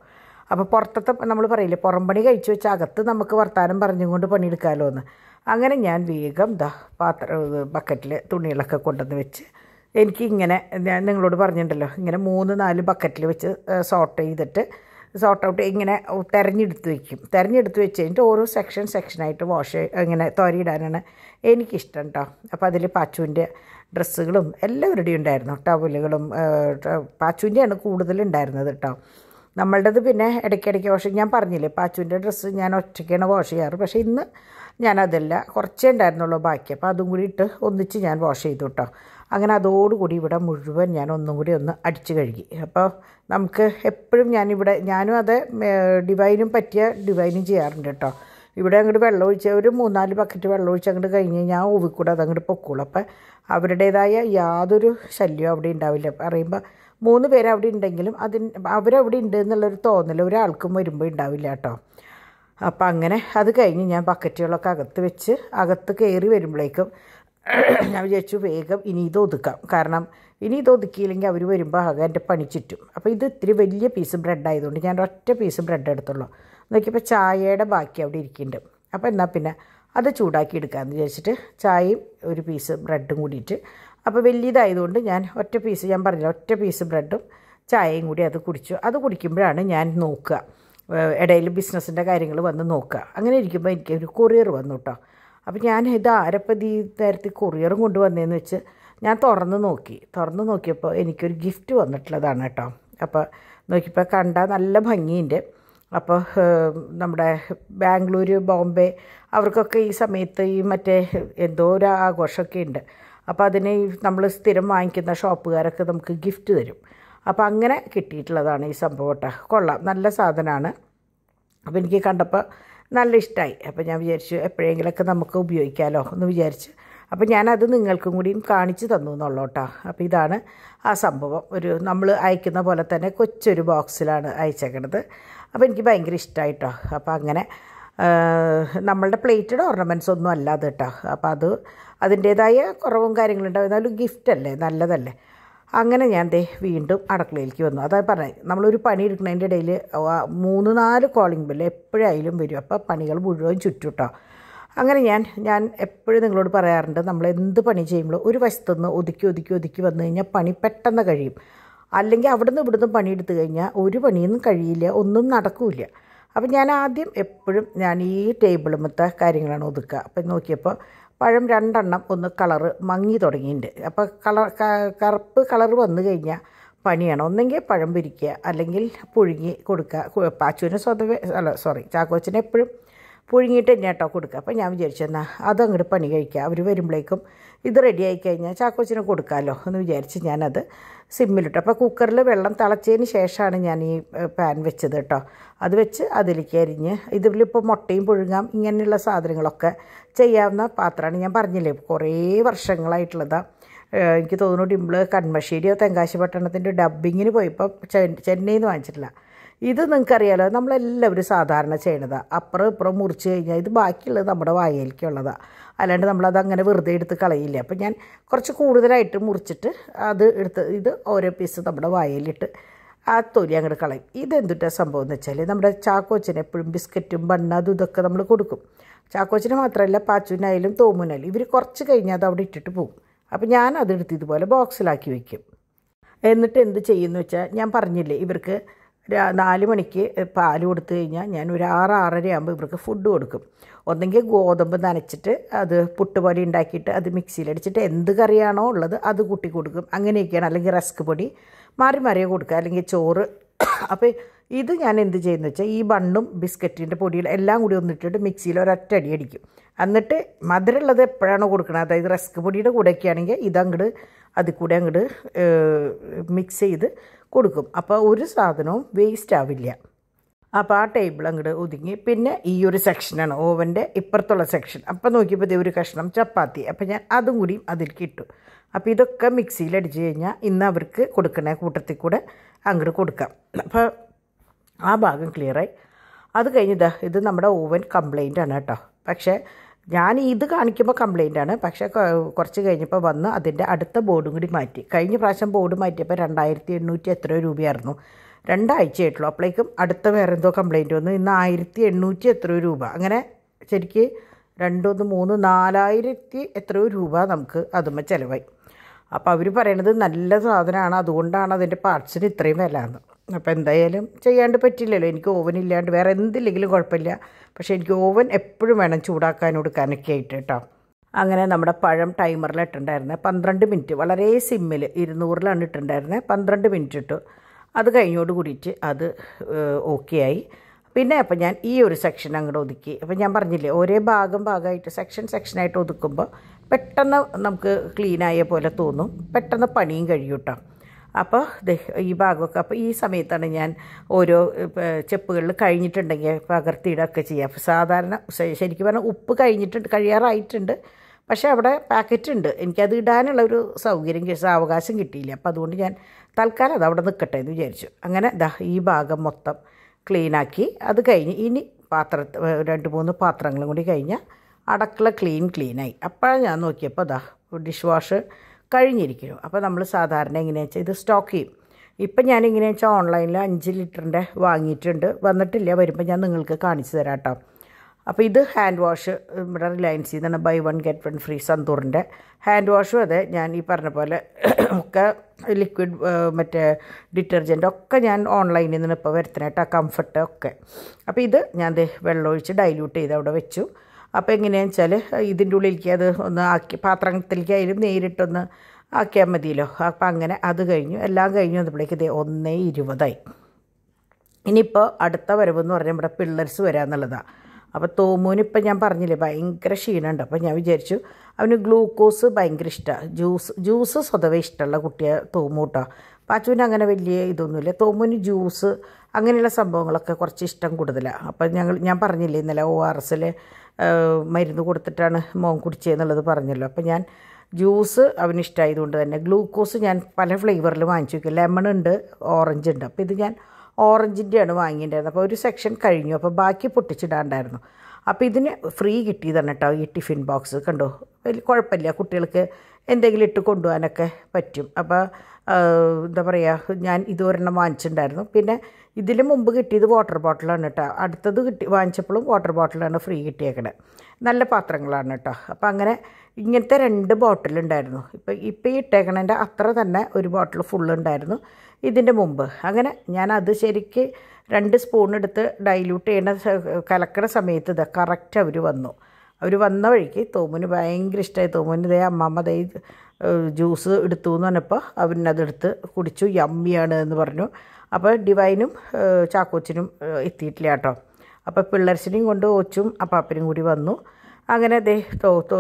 അപ്പോൾ പുറത്തത്തെ നമ്മൾ പറയില്ലേ പുറം പണി കഴിച്ചു വെച്ച് അകത്ത് നമുക്ക് വർത്താനം പറഞ്ഞും കൊണ്ട് പണിയെടുക്കാമല്ലോ എന്ന് അങ്ങനെ ഞാൻ വേഗം ദാ പാത്ര ബക്കറ്റിൽ തുണികളൊക്കെ കൊണ്ടുവന്ന് വെച്ച് എനിക്ക് ഇങ്ങനെ ഞാൻ നിങ്ങളോട് പറഞ്ഞിട്ടുണ്ടല്ലോ ഇങ്ങനെ മൂന്ന് നാല് ബക്കറ്റിൽ വെച്ച് സോർട്ട് ചെയ്തിട്ട് സോർട്ട് ഔട്ട് ഇങ്ങനെ തിരഞ്ഞെടുത്ത് വയ്ക്കും തിരഞ്ഞെടുത്ത് വെച്ച് കഴിഞ്ഞിട്ട് ഓരോ സെക്ഷൻ സെക്ഷനായിട്ട് വാഷ് ഇങ്ങനെ തോരിയിടാനാണ് എനിക്കിഷ്ടം കേട്ടോ അപ്പോൾ അതിൽ പാച്ചുവിൻ്റെ ഡ്രസ്സുകളും എല്ലാവരുടെയും ഉണ്ടായിരുന്നു ടവലുകളും പാച്ചുവിൻ്റെയാണ് കൂടുതലുണ്ടായിരുന്നത് കേട്ടോ നമ്മളുടേത് പിന്നെ ഇടയ്ക്കിടയ്ക്ക് വാഷ് ഞാൻ പറഞ്ഞില്ലേ പാച്ചുവിൻ്റെ ഡ്രസ്സ് ഞാൻ ഒറ്റയ്ക്കാണ് വാഷ് ചെയ്യാറ് പക്ഷേ ഇന്ന് ഞാനതല്ല കുറച്ചേ ഉണ്ടായിരുന്നുള്ളൂ ബാക്കി അപ്പോൾ അതും കൂടി ഇട്ട് ഒന്നിച്ച് ഞാൻ വാഷ് ചെയ്തു കേട്ടോ അങ്ങനെ അതോടുകൂടി ഇവിടെ മുഴുവൻ ഞാൻ ഒന്നും കൂടി ഒന്ന് അടിച്ചു കഴുകി അപ്പോൾ നമുക്ക് എപ്പോഴും ഞാനിവിടെ ഞാനും അത് ഡിവൈനും പറ്റിയ ഡിവൈനും ചെയ്യാറുണ്ട് കേട്ടോ ഇവിടെ അങ്ങോട്ട് വെള്ളം ഒഴിച്ച് ഒരു മൂന്നാല് ബക്കറ്റ് വെള്ളം ഒഴിച്ച് അങ്ങോട്ട് കഴിഞ്ഞ് കഴിഞ്ഞാൽ ഒവിക്കൂടെ അത് അങ്ങോട്ട് പൊക്കോളൂ അപ്പം അവരുടേതായ യാതൊരു ശല്യവും അവിടെ ഉണ്ടാവില്ല പറയുമ്പോൾ മൂന്ന് പേര് അവിടെ ഉണ്ടെങ്കിലും അതിന് അവരവിടെ ഉണ്ട് എന്നുള്ളൊരു തോന്നൽ ഒരാൾക്കും വരുമ്പോൾ ഉണ്ടാവില്ല കേട്ടോ അപ്പം അങ്ങനെ അത് കഴിഞ്ഞ് ഞാൻ ബക്കറ്റുകളൊക്കെ അകത്ത് വെച്ച് അകത്ത് കയറി വരുമ്പോഴേക്കും ഞാൻ വിചാരിച്ചു വേഗം ഇനി ഇത് ഒതുക്കാം കാരണം ഇനി ഇത് ഒതുക്കിയില്ലെങ്കിൽ അവർ വരുമ്പോൾ ആകെ എൻ്റെ പണി ചുറ്റും അപ്പോൾ ഇത് ഇത്തിരി വലിയ പീസ് ബ്രെഡ് ആയതുകൊണ്ട് ഞാൻ ഒറ്റ പീസ് ബ്രെഡ് എടുത്തുള്ളൂ നോക്കിയപ്പോൾ ചായയുടെ ബാക്കി അവിടെ ഇരിക്കുന്നുണ്ട് അപ്പോൾ എന്നാൽ പിന്നെ അത് ചൂടാക്കി എടുക്കാമെന്ന് വിചാരിച്ചിട്ട് ചായയും ഒരു പീസ് ബ്രെഡും കൂടിയിട്ട് അപ്പോൾ വലിയതായതുകൊണ്ട് ഞാൻ ഒറ്റ പീസ് ഞാൻ പറഞ്ഞില്ല ഒറ്റ പീസ് ബ്രെഡും ചായയും കൂടി അത് കുടിച്ചു അത് കുടിക്കുമ്പോഴാണ് ഞാൻ നോക്കുക ഇടയിൽ ബിസിനസ്സിൻ്റെ കാര്യങ്ങൾ വന്ന് നോക്കുക അങ്ങനെ ഇരിക്കുമ്പോൾ എനിക്ക് ഒരു കൊറിയർ വന്നു കേട്ടോ അപ്പോൾ ഞാൻ ഇത് ആരപ്പതി നേരത്തെ കൊറിയറും കൊണ്ടുവന്നതെന്ന് വെച്ച് ഞാൻ തുറന്ന് നോക്കി തുറന്ന് നോക്കിയപ്പോൾ എനിക്കൊരു ഗിഫ്റ്റ് വന്നിട്ടുള്ളതാണ് കേട്ടോ അപ്പോൾ നോക്കിയപ്പോൾ കണ്ട നല്ല ഭംഗിയുണ്ട് അപ്പോൾ നമ്മുടെ ബാംഗ്ലൂർ ബോംബെ അവർക്കൊക്കെ ഈ സമയത്ത് ഈ മറ്റേ എന്തോ ഒരു ആഘോഷമൊക്കെ ഉണ്ട് അപ്പോൾ അതിന് നമ്മൾ സ്ഥിരം വാങ്ങിക്കുന്ന ഷോപ്പുകാരൊക്കെ നമുക്ക് ഗിഫ്റ്റ് തരും അപ്പോൾ അങ്ങനെ കിട്ടിയിട്ടുള്ളതാണ് ഈ സംഭവം കേട്ടോ കൊള്ളാം നല്ല സാധനമാണ് അപ്പോൾ എനിക്ക് കണ്ടപ്പോൾ നല്ല ഇഷ്ടമായി അപ്പോൾ ഞാൻ വിചാരിച്ചു എപ്പോഴെങ്കിലൊക്കെ നമുക്ക് ഉപയോഗിക്കാമല്ലോ എന്ന് വിചാരിച്ച് അപ്പോൾ ഞാനത് നിങ്ങൾക്കും കൂടിയും കാണിച്ചു തന്നു എന്നുള്ളോട്ടാ അപ്പോൾ ഇതാണ് ആ സംഭവം ഒരു നമ്മൾ അയക്കുന്ന പോലെ തന്നെ കൊച്ചൊരു ബോക്സിലാണ് അയച്ചേക്കണത് അപ്പോൾ എനിക്ക് ഭയങ്കര ഇഷ്ടമായിട്ടോ അപ്പോൾ അങ്ങനെ നമ്മളുടെ പ്ലേറ്റഡ് ഓർണമെൻറ്റ്സ് ഒന്നും അല്ല അത് കേട്ടോ അപ്പോൾ അത് അതിൻ്റേതായ കുറവും കാര്യങ്ങളുണ്ടാവും എന്നാലും ഗിഫ്റ്റല്ലേ നല്ലതല്ലേ അങ്ങനെ ഞാൻ ദേ വീണ്ടും അടുക്കളയിലേക്ക് വന്നു അതായത് പറഞ്ഞത് നമ്മളൊരു പണി എടുക്കുന്നതിൻ്റെ ഇടയിൽ മൂന്ന് നാല് കോളിംഗ് ബെല്ല് എപ്പോഴായാലും വരും അപ്പോൾ പണികൾ മുഴുവൻ ചുറ്റുട്ടോ അങ്ങനെ ഞാൻ ഞാൻ എപ്പോഴും നിങ്ങളോട് പറയാറുണ്ട് നമ്മൾ എന്ത് പണി ചെയ്യുമ്പോഴും ഒരു വശത്തുനിന്ന് ഒതുക്കി ഒതുക്കി ഒതുക്കി വന്നു കഴിഞ്ഞാൽ പണി പെട്ടെന്ന് കഴിയും അല്ലെങ്കിൽ അവിടുന്ന് ഇവിടുന്ന് പണിയെടുത്തു കഴിഞ്ഞാൽ ഒരു പണിയൊന്നും കഴിയില്ല ഒന്നും നടക്കില്ല അപ്പം ഞാൻ ആദ്യം എപ്പോഴും ഞാൻ ഈ ടേബിളുമത്തെ കാര്യങ്ങളാണ് ഒതുക്കുക അപ്പം നോക്കിയപ്പോൾ പഴം രണ്ടെണ്ണം ഒന്ന് കളറ് മങ്ങി തുടങ്ങിയിട്ടുണ്ട് അപ്പോൾ കളർ കറുപ്പ് കളർ വന്നു കഴിഞ്ഞാൽ പണിയാണ് ഒന്നെങ്കിൽ പഴം പിരിക്കുക അല്ലെങ്കിൽ പുഴുങ്ങി കൊടുക്കുക പാച്ചുവിന് സ്വതവേ അല്ല സോറി ചാക്കോച്ചിന് എപ്പോഴും പുഴുങ്ങിയിട്ട് തന്നെ കേട്ടോ കൊടുക്കുക അപ്പം ഞാൻ വിചാരിച്ചെന്നാൽ അതങ്ങോട്ട് പണി കഴിക്കുക അവർ വരുമ്പോഴേക്കും ഇത് റെഡിയായി കഴിഞ്ഞാൽ ചാക്കോച്ചിനെ കൊടുക്കാമല്ലോ എന്ന് വിചാരിച്ച് ഞാനത് സിമ്മിലിട്ടു അപ്പോൾ കുക്കറിൽ വെള്ളം തിളച്ചതിന് ശേഷമാണ് ഞാൻ ഈ പാൻ വെച്ചത് കേട്ടോ അത് വെച്ച് അതിലേക്ക് അരിഞ്ഞ് ഇതിലിപ്പോൾ മുട്ടയും പുഴുങ്ങാം ഇങ്ങനെയുള്ള സാധനങ്ങളൊക്കെ ചെയ്യാവുന്ന പാത്രമാണ് ഞാൻ പറഞ്ഞില്ലേ കുറേ വർഷങ്ങളായിട്ടുള്ളതാണ് എനിക്ക് തോന്നുന്നു ഡിമ്പിൾ കൺമശ്ശേരിയോ തെങ്കാശി പട്ടണത്തിൻ്റെ ഡബ്ബിങ്ങിന് പോയപ്പോൾ ചെന്നൈയിൽ നിന്ന് വാങ്ങിച്ചിട്ടില്ല ഇത് നിങ്ങൾക്കറിയാലോ നമ്മളെല്ലാവരും സാധാരണ ചെയ്യണതാണ് അപ്പുറം ഇപ്പുറം മുറിച്ച് കഴിഞ്ഞാൽ ഇത് ബാക്കിയുള്ളത് നമ്മുടെ വായയിലേക്കുള്ളതാണ് അല്ലാണ്ട് നമ്മളത് അങ്ങനെ വെറുതെ എടുത്ത് കളയില്ല അപ്പം ഞാൻ കുറച്ച് കൂടുതലായിട്ട് മുറിച്ചിട്ട് അത് എടുത്ത് ഇത് ഓരോ പീസ് നമ്മുടെ വായയിലിട്ട് ആ തൊലി അങ്ങോട്ട് കളയും ഇതെന്തുട്ടാ സംഭവം എന്ന് വെച്ചാൽ നമ്മുടെ ചാക്കോച്ചിന് എപ്പോഴും ബിസ്ക്കറ്റും ബണ്ണ് അതും ഇതൊക്കെ നമ്മൾ കൊടുക്കും ചാക്കോച്ചിന് മാത്രമല്ല പാച്ചുവിനായാലും തോമുനായാലും ഇവർ കുറച്ച് കഴിഞ്ഞാൽ അത് അവിടെ ഇട്ടിട്ട് പോകും അപ്പോൾ ഞാൻ അതെടുത്ത് ഇതുപോലെ ബോക്സിലാക്കി വയ്ക്കും എന്നിട്ട് എന്ത് ചെയ്യുമെന്ന് വെച്ചാൽ ഞാൻ പറഞ്ഞില്ലേ ഇവർക്ക് നാല് മണിക്ക് പാൽ കൊടുത്തു കഴിഞ്ഞാൽ ഞാൻ ഒരു ആറ് ആറര ആകുമ്പോൾ ഇവർക്ക് ഫുഡ് കൊടുക്കും ഒന്നെങ്കിൽ ഗോതമ്പ് നനച്ചിട്ട് അത് പുട്ട് ഉണ്ടാക്കിയിട്ട് അത് അടിച്ചിട്ട് എന്ത് കറിയാണോ ഉള്ളത് അത് കൂട്ടി കൊടുക്കും അങ്ങനെയൊക്കെയാണ് അല്ലെങ്കിൽ റസ്ക് പൊടി മാറി മാറിയേ കൊടുക്കുക അല്ലെങ്കിൽ ചോറ് അപ്പോൾ ഇത് ഞാൻ എന്ത് ചെയ്യുന്നു വെച്ചാൽ ഈ ബണ്ണും ബിസ്ക്കറ്റിൻ്റെ പൊടിയും എല്ലാം കൂടി ഒന്നിട്ടിട്ട് മിക്സിയിൽ ഒരൊറ്റ അടി അടിക്കും എന്നിട്ട് ഉള്ളത് എപ്പോഴാണോ കൊടുക്കുന്നത് അതായത് റസ്ക് പൊടിയുടെ കൂടെയൊക്കെ ആണെങ്കിൽ ഇതങ്ങോട്ട് അതിൽ കൂടെ അങ്ങോട്ട് മിക്സ് ചെയ്ത് കൊടുക്കും അപ്പോൾ ഒരു സാധനവും വേസ്റ്റ് ആവില്ല അപ്പോൾ ആ ടേബിൾ അങ്ങോട്ട് ഒതുങ്ങി പിന്നെ ഈ ഒരു സെക്ഷനാണ് ഓവൻ്റെ ഇപ്പുറത്തുള്ള സെക്ഷൻ അപ്പോൾ നോക്കിയപ്പോൾ ഇതേ ഒരു കഷ്ണം ചപ്പാത്തി അപ്പോൾ ഞാൻ അതും കൂടിയും അതിലേക്ക് ഇട്ടു അപ്പോൾ ഇതൊക്കെ മിക്സിയിൽ അടിച്ച് കഴിഞ്ഞാൽ ഇന്ന് അവർക്ക് കൊടുക്കണ കൂട്ടത്തിൽ കൂടെ അങ്ങോട്ട് കൊടുക്കാം അപ്പോൾ ആ ഭാഗം ക്ലിയറായി അത് കഴിഞ്ഞിതാ ഇത് നമ്മുടെ ഓവൻ കംപ്ലൈൻ്റ് ആണ് കേട്ടോ പക്ഷേ ഞാൻ ഇത് കാണിക്കുമ്പോൾ കംപ്ലൈൻ്റ് ആണ് പക്ഷേ കുറച്ച് കഴിഞ്ഞപ്പോൾ വന്ന് അതിൻ്റെ അടുത്ത ബോർഡും കൂടി മാറ്റി കഴിഞ്ഞ പ്രാവശ്യം ബോർഡ് മാറ്റിയപ്പോൾ രണ്ടായിരത്തി എണ്ണൂറ്റി എത്ര രൂപയായിരുന്നു ആയിട്ടുള്ളൂ അപ്പോഴേക്കും അടുത്ത വേറെ എന്തോ കംപ്ലൈൻറ്റ് വന്നു ഇന്ന് ആയിരത്തി എണ്ണൂറ്റി എത്രയോ രൂപ അങ്ങനെ ശരിക്ക് രണ്ടൊന്ന് മൂന്ന് നാലായിരത്തി എത്രയോ രൂപ നമുക്ക് അതുമ്മ ചിലവായി അപ്പോൾ അവർ പറയണത് നല്ല സാധനമാണ് അതുകൊണ്ടാണ് അതിൻ്റെ പാർട്സിന് ഇത്രയും വില എന്ന് അപ്പോൾ എന്തായാലും ചെയ്യാണ്ട് പറ്റില്ലല്ലോ എനിക്ക് ഓവൻ ഇല്ലാണ്ട് വേറെ എന്തില്ലെങ്കിലും കുഴപ്പമില്ല പക്ഷേ എനിക്ക് ഓവൻ എപ്പോഴും വേണം ചൂടാക്കാൻ കൊടുക്കാനൊക്കെ ആയിട്ട് കേട്ടോ അങ്ങനെ നമ്മുടെ പഴം ടൈമറിൽ ഇട്ടുണ്ടായിരുന്നത് പന്ത്രണ്ട് മിനിറ്റ് വളരെ സിമ്മിൽ ഇരുന്നൂറിലാണ് ഇട്ടുണ്ടായിരുന്നത് പന്ത്രണ്ട് മിനിറ്റ് ഇട്ടു അത് കഴിഞ്ഞോട് കൂടിയിട്ട് അത് ഓക്കെ ആയി പിന്നെ അപ്പം ഞാൻ ഈ ഒരു സെക്ഷൻ അങ്ങോട്ട് ഒതുക്കി അപ്പം ഞാൻ പറഞ്ഞില്ലേ ഒരേ ഭാഗം ഭാഗമായിട്ട് സെക്ഷൻ സെക്ഷനായിട്ട് ഒതുക്കുമ്പോൾ പെട്ടെന്ന് നമുക്ക് ക്ലീനായ പോലെ തോന്നും പെട്ടെന്ന് പണിയും കഴിയൂട്ടോ അപ്പോൾ ഈ ഭാഗമൊക്കെ അപ്പോൾ ഈ സമയത്താണ് ഞാൻ ഓരോ ചെപ്പുകളിൽ കഴിഞ്ഞിട്ടുണ്ടെങ്കിൽ പകർത്തിയിടൊക്കെ ചെയ്യുക അപ്പോൾ സാധാരണ ശരിക്കും പറഞ്ഞാൽ ഉപ്പ് കഴിഞ്ഞിട്ടുണ്ട് കഴിയാറായിട്ടുണ്ട് പക്ഷേ അവിടെ പാക്കറ്റ് ഉണ്ട് എനിക്കത് ഇടാനുള്ള ഒരു സൗകര്യം അവകാശം കിട്ടിയില്ല അപ്പോൾ അതുകൊണ്ട് ഞാൻ തൽക്കാലം അത് അവിടെ നിൽക്കട്ടെ എന്ന് വിചാരിച്ചു അങ്ങനെ ദാ ഈ ഭാഗം മൊത്തം ക്ലീനാക്കി അത് കഴിഞ്ഞ് ഇനി പാത്ര രണ്ട് മൂന്ന് പാത്രങ്ങളും കൂടി കഴിഞ്ഞാൽ അടക്കള ക്ലീൻ ക്ലീനായി അപ്പോഴാണ് ഞാൻ നോക്കിയപ്പോൾ ദാ ഡിഷ് വാഷ് കഴിഞ്ഞിരിക്കുന്നു അപ്പോൾ നമ്മൾ സാധാരണ എങ്ങനെയാണെന്ന് വെച്ചാൽ ഇത് സ്റ്റോക്ക് ചെയ്യും ഇപ്പം ഞാൻ എങ്ങനെയാണെന്ന് വെച്ചാൽ ഓൺലൈനിൽ അഞ്ച് ലിറ്ററിൻ്റെ വാങ്ങിയിട്ടുണ്ട് വന്നിട്ടില്ല വരുമ്പോൾ ഞാൻ നിങ്ങൾക്ക് കാണിച്ചു തരാം കേട്ടോ അപ്പോൾ ഇത് ഹാൻഡ് വാഷ് ഇവിടെ റിലയൻസ് നിന്നാണ് buy one get one free സന്തൂറിൻ്റെ ഹാൻഡ് വാഷും അതെ ഞാൻ ഈ പറഞ്ഞ പോലെ ഒക്കെ ലിക്വിഡ് മറ്റേ ഡിറ്റർജൻ്റ് ഒക്കെ ഞാൻ ഓൺലൈനിൽ നിന്ന് ഇപ്പോൾ വരുത്തണേട്ടാ കംഫർട്ട് ഒക്കെ അപ്പോൾ ഇത് ഞാൻ വെള്ളം ഒഴിച്ച് ഡൈല്യൂട്ട് ചെയ്ത് അവിടെ വെച്ചു അപ്പോൾ എങ്ങനെയാണെന്ന് വെച്ചാൽ ഇതിൻ്റെ ഉള്ളിലേക്ക് അത് ഒന്ന് ആക്കി പാത്രത്തിലേക്ക് അതിൽ നേരിട്ടൊന്ന് ആക്കിയാൽ മതിയല്ലോ അപ്പോൾ അങ്ങനെ അത് കഴിഞ്ഞു എല്ലാം കഴിഞ്ഞു വന്നപ്പോഴേക്ക് ഇതേ ഒന്നേ ഇരുപതായി ഇനിയിപ്പോൾ അടുത്ത വരവെന്ന് പറഞ്ഞാൽ ഇവിടെ വരാം എന്നുള്ളതാണ് അപ്പോൾ തോമൂനിപ്പോൾ ഞാൻ പറഞ്ഞില്ലേ ഭയങ്കര ക്ഷീണമുണ്ട് അപ്പോൾ ഞാൻ വിചാരിച്ചു അവന് ഗ്ലൂക്കോസ് ഭയങ്കര ഇഷ്ടമാണ് ജ്യൂസ് ജ്യൂസ് സ്വതവേ ഇഷ്ടമുള്ള കുട്ടിയെ തോമു കേട്ടോ പാച്ചുവിന് അങ്ങനെ വലിയ ഇതൊന്നുമില്ല തോമൂന് ജ്യൂസ് അങ്ങനെയുള്ള സംഭവങ്ങളൊക്കെ കുറച്ച് ഇഷ്ടം കൂടുതലാണ് അപ്പോൾ ഞങ്ങൾ ഞാൻ പറഞ്ഞില്ലേ ഇന്നലെ ഒ ആർ എസിൽ മരുന്ന് കൊടുത്തിട്ടാണ് മോൻ കുടിച്ചതെന്നുള്ളത് പറഞ്ഞല്ലോ അപ്പോൾ ഞാൻ ജ്യൂസ് അവനിഷ്ടമായതുകൊണ്ട് തന്നെ ഗ്ലൂക്കോസ് ഞാൻ പല ഫ്ലേവറിൽ വാങ്ങിച്ചു വയ്ക്കും ലെമൺ ഉണ്ട് ഓറഞ്ച് ഉണ്ട് അപ്പോൾ ഇത് ഞാൻ ഓറഞ്ചിൻ്റെയാണ് വാങ്ങിയിട്ടുണ്ടായിരുന്നത് അപ്പോൾ ഒരു സെക്ഷൻ കഴിഞ്ഞു അപ്പോൾ ബാക്കി പൊട്ടിച്ചിടാണ്ടായിരുന്നു അപ്പോൾ ഇതിന് ഫ്രീ കിട്ടിയതാണ് കേട്ടോ ഈ ടിഫിൻ ബോക്സ് കണ്ടോ വലിയ കുഴപ്പമില്ല കുട്ടികൾക്ക് എന്തെങ്കിലും ഇട്ട് കൊണ്ടുപോകാനൊക്കെ പറ്റും അപ്പോൾ എന്താ പറയുക ഞാൻ ഇതൊരെണ്ണം വാങ്ങിച്ചിട്ടുണ്ടായിരുന്നു പിന്നെ ഇതിന് മുമ്പ് കിട്ടിയത് വാട്ടർ ബോട്ടിലാണ് കേട്ടോ അടുത്തത് കിട്ടി വാങ്ങിച്ചപ്പോഴും വാട്ടർ ബോട്ടിലാണ് ഫ്രീ കിട്ടിയേക്കണത് നല്ല പാത്രങ്ങളാണ് കേട്ടോ അപ്പം അങ്ങനെ ഇങ്ങനത്തെ രണ്ട് ബോട്ടിൽ ഉണ്ടായിരുന്നു ഇപ്പം ഇപ്പം ഈ അത്ര തന്നെ ഒരു ബോട്ടിൽ ഫുള്ള് ഉണ്ടായിരുന്നു ഇതിൻ്റെ മുമ്പ് അങ്ങനെ ഞാൻ അത് ശരിക്ക് രണ്ട് സ്പൂൺ എടുത്ത് ഡൈല്യൂട്ട് ചെയ്യണ കലക്കണ സമയത്ത് ഇത് കറക്റ്റ് അവർ വന്നു അവർ വന്ന വഴിക്ക് തോമുന് ഭയങ്കര ഇഷ്ടമായി തോമുന് ദേ അമ്മമ്മ ദേ ജ്യൂസ് എടുത്തു എന്ന് പറഞ്ഞപ്പോൾ അവനതെടുത്ത് കുടിച്ചു യമ്മിയാണ് എന്ന് പറഞ്ഞു അപ്പോൾ ഡിവൈനും ചാക്കോച്ചിനും എത്തിയിട്ടില്ല കേട്ടോ അപ്പോൾ പിള്ളേർസിനെയും കൊണ്ട് ഓച്ചും അപ്പാപ്പനും കൂടി വന്നു അങ്ങനെ ദേ തോ തോ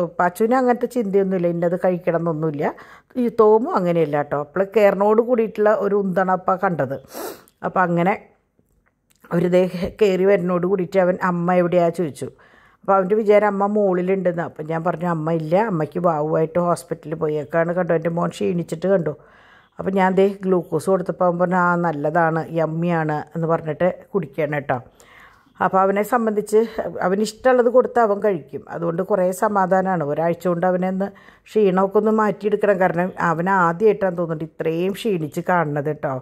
അങ്ങനത്തെ ചിന്തയൊന്നുമില്ല ഇന്നത് കഴിക്കണം എന്നൊന്നുമില്ല ഈ തോമും അങ്ങനെയല്ല കേട്ടോ അപ്പോൾ കയറിനോട് കൂടിയിട്ടുള്ള ഒരു ഉന്തണപ്പ കണ്ടത് അപ്പം അങ്ങനെ ഒരു ദേ കയറി വരുന്നോട് കൂടിയിട്ട് അവൻ അമ്മ എവിടെയാ ചോദിച്ചു അപ്പോൾ അവൻ്റെ വിചാരം അമ്മ മുകളിലുണ്ടെന്ന് അപ്പം ഞാൻ പറഞ്ഞു അമ്മ ഇല്ല അമ്മയ്ക്ക് ബാവുമായിട്ട് ഹോസ്പിറ്റലിൽ പോയേക്കാണ് കണ്ടു എൻ്റെ മോൻ ക്ഷീണിച്ചിട്ട് കണ്ടു അപ്പോൾ ഞാൻ ദേ ഗ്ലൂക്കോസ് കൊടുത്തപ്പോൾ അവൻ പറഞ്ഞു ആ നല്ലതാണ് യമ്മിയാണ് എന്ന് പറഞ്ഞിട്ട് കുടിക്കണം കേട്ടോ അപ്പോൾ അവനെ സംബന്ധിച്ച് അവന് ഇഷ്ടമുള്ളത് കൊടുത്ത് അവൻ കഴിക്കും അതുകൊണ്ട് കുറേ സമാധാനമാണ് ഒരാഴ്ച കൊണ്ട് അവനെ ഒന്ന് ക്ഷീണമൊക്കെ ഒന്ന് മാറ്റിയെടുക്കണം കാരണം അവൻ ആദ്യമായിട്ടാണ് തോന്നുന്നുണ്ട് ഇത്രയും ക്ഷീണിച്ച് കാണുന്നത് കേട്ടോ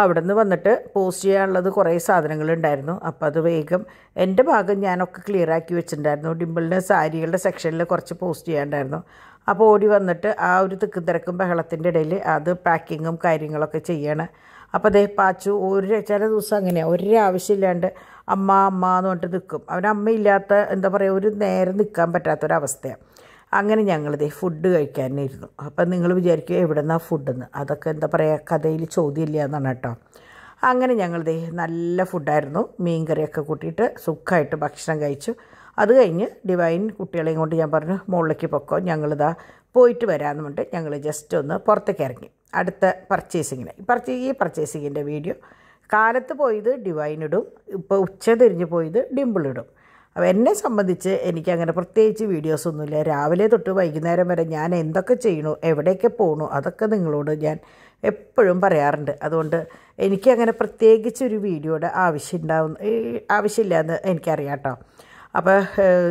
അവിടെ നിന്ന് വന്നിട്ട് പോസ്റ്റ് ചെയ്യാനുള്ളത് കുറേ സാധനങ്ങളുണ്ടായിരുന്നു അപ്പോൾ അത് വേഗം എൻ്റെ ഭാഗം ഞാനൊക്കെ ക്ലിയർ ആക്കി വെച്ചിട്ടുണ്ടായിരുന്നു ഡിമ്പിളിന് സാരികളുടെ സെക്ഷനിൽ കുറച്ച് പോസ്റ്റ് ചെയ്യാണ്ടായിരുന്നു അപ്പോൾ ഓടി വന്നിട്ട് ആ ഒരു തിക്കും തിരക്കും ബഹളത്തിൻ്റെ ഇടയിൽ അത് പാക്കിങ്ങും കാര്യങ്ങളൊക്കെ ചെയ്യണം അപ്പോൾ അതേ പാച്ചു ഒരു ചില ദിവസം അങ്ങനെയാണ് ആവശ്യമില്ലാണ്ട് അമ്മ അമ്മ എന്ന് പറഞ്ഞിട്ട് നിൽക്കും അവൻ അമ്മയില്ലാത്ത എന്താ പറയുക ഒരു നേരം നിൽക്കാൻ പറ്റാത്തൊരവസ്ഥയാണ് അങ്ങനെ ഞങ്ങളിതേ ഫുഡ് കഴിക്കാനിരുന്നു അപ്പം നിങ്ങൾ വിചാരിക്കും എവിടെ നിന്നാണ് ഫുഡെന്ന് അതൊക്കെ എന്താ പറയുക കഥയിൽ ചോദ്യമില്ല എന്നാണ് കേട്ടോ അങ്ങനെ ഞങ്ങളിതേ നല്ല ഫുഡായിരുന്നു മീൻ കറിയൊക്കെ കൂട്ടിയിട്ട് സുഖമായിട്ട് ഭക്ഷണം കഴിച്ചു അത് കഴിഞ്ഞ് ഡിവൈൻ കുട്ടികളെയും കൊണ്ട് ഞാൻ പറഞ്ഞു മുകളിലേക്ക് പൊക്കോ ഞങ്ങളിതാ പോയിട്ട് വരാമെന്ന് പറഞ്ഞിട്ട് ഞങ്ങൾ ജസ്റ്റ് ഒന്ന് പുറത്തേക്ക് ഇറങ്ങി അടുത്ത പർച്ചേസിങ്ങിന് പർച്ചേ ഈ പർച്ചേസിങ്ങിൻ്റെ വീഡിയോ കാലത്ത് പോയത് ഇടും ഇപ്പോൾ ഉച്ച തിരിഞ്ഞ് പോയത് ഇടും അപ്പോൾ എന്നെ സംബന്ധിച്ച് എനിക്കങ്ങനെ പ്രത്യേകിച്ച് വീഡിയോസൊന്നുമില്ല രാവിലെ തൊട്ട് വൈകുന്നേരം വരെ ഞാൻ എന്തൊക്കെ ചെയ്യണു എവിടെയൊക്കെ പോകണു അതൊക്കെ നിങ്ങളോട് ഞാൻ എപ്പോഴും പറയാറുണ്ട് അതുകൊണ്ട് എനിക്കങ്ങനെ ഒരു വീഡിയോയുടെ ആവശ്യം ഉണ്ടാവുന്ന ആവശ്യമില്ല എന്ന് എനിക്കറിയാം കേട്ടോ അപ്പോൾ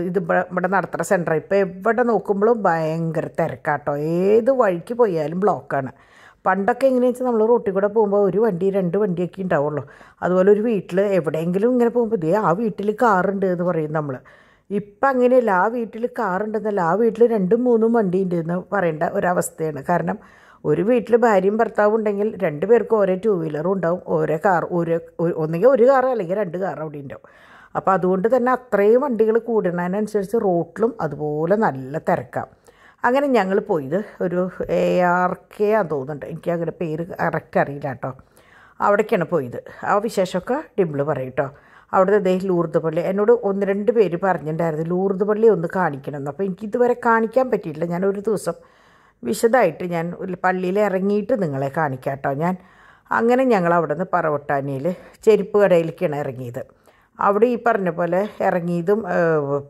ഇത് ഇവിടെ നടത്തുന്ന സെൻറ്റർ ഇപ്പോൾ എവിടെ നോക്കുമ്പോഴും ഭയങ്കര തിരക്കാട്ടോ ഏത് വഴിക്ക് പോയാലും ബ്ലോക്കാണ് പണ്ടൊക്കെ എങ്ങനെയാണെന്ന് വെച്ചാൽ നമ്മൾ റോട്ടിൽ കൂടെ പോകുമ്പോൾ ഒരു വണ്ടി രണ്ട് വണ്ടിയൊക്കെ ഉണ്ടാവുള്ളൂ അതുപോലെ ഒരു വീട്ടിൽ എവിടെയെങ്കിലും ഇങ്ങനെ പോകുമ്പോൾ ഇതേ ആ വീട്ടിൽ കാറുണ്ട് എന്ന് പറയും നമ്മൾ ഇപ്പം അങ്ങനെയല്ല ആ വീട്ടിൽ കാറുണ്ടെന്നല്ല ആ വീട്ടിൽ രണ്ടും മൂന്നും വണ്ടി ഉണ്ട് എന്ന് പറയേണ്ട ഒരവസ്ഥയാണ് കാരണം ഒരു വീട്ടിൽ ഭാര്യയും ഭർത്താവും ഉണ്ടെങ്കിൽ രണ്ട് പേർക്കും ഓരോ ടൂ വീലറും ഉണ്ടാവും ഓരോ കാർ ഒരു ഒന്നുകിൽ ഒരു കാർ അല്ലെങ്കിൽ രണ്ട് കാർ അവിടെ ഉണ്ടാവും അപ്പോൾ അതുകൊണ്ട് തന്നെ അത്രയും വണ്ടികൾ കൂടുന്നതിനനുസരിച്ച് റോട്ടിലും അതുപോലെ നല്ല തിരക്കാം അങ്ങനെ ഞങ്ങൾ പോയത് ഒരു എ ആർ കെ ആ തോന്നുന്നുണ്ട് എനിക്ക് അങ്ങനെ പേര് കറക്റ്റ് അറിയില്ല കേട്ടോ അവിടേക്കാണ് പോയത് ആ വിശേഷമൊക്കെ ഡിമ്പിൾ പറയും കേട്ടോ അവിടുത്തെ ദേ ലൂർദ് പള്ളി എന്നോട് ഒന്ന് രണ്ട് പേര് പറഞ്ഞിട്ടുണ്ടായിരുന്നു ലൂർദ് പള്ളി ഒന്ന് കാണിക്കണമെന്ന് അപ്പോൾ എനിക്ക് ഇതുവരെ കാണിക്കാൻ പറ്റിയില്ല ഞാൻ ഒരു ദിവസം വിശദമായിട്ട് ഞാൻ പള്ളിയിൽ ഇറങ്ങിയിട്ട് നിങ്ങളെ കാണിക്കാം കേട്ടോ ഞാൻ അങ്ങനെ ഞങ്ങൾ അവിടെ നിന്ന് പറവട്ടാനിയിൽ ചെരുപ്പ് കടയിലേക്കാണ് ഇറങ്ങിയത് അവിടെ ഈ പറഞ്ഞ പോലെ ഇറങ്ങിയതും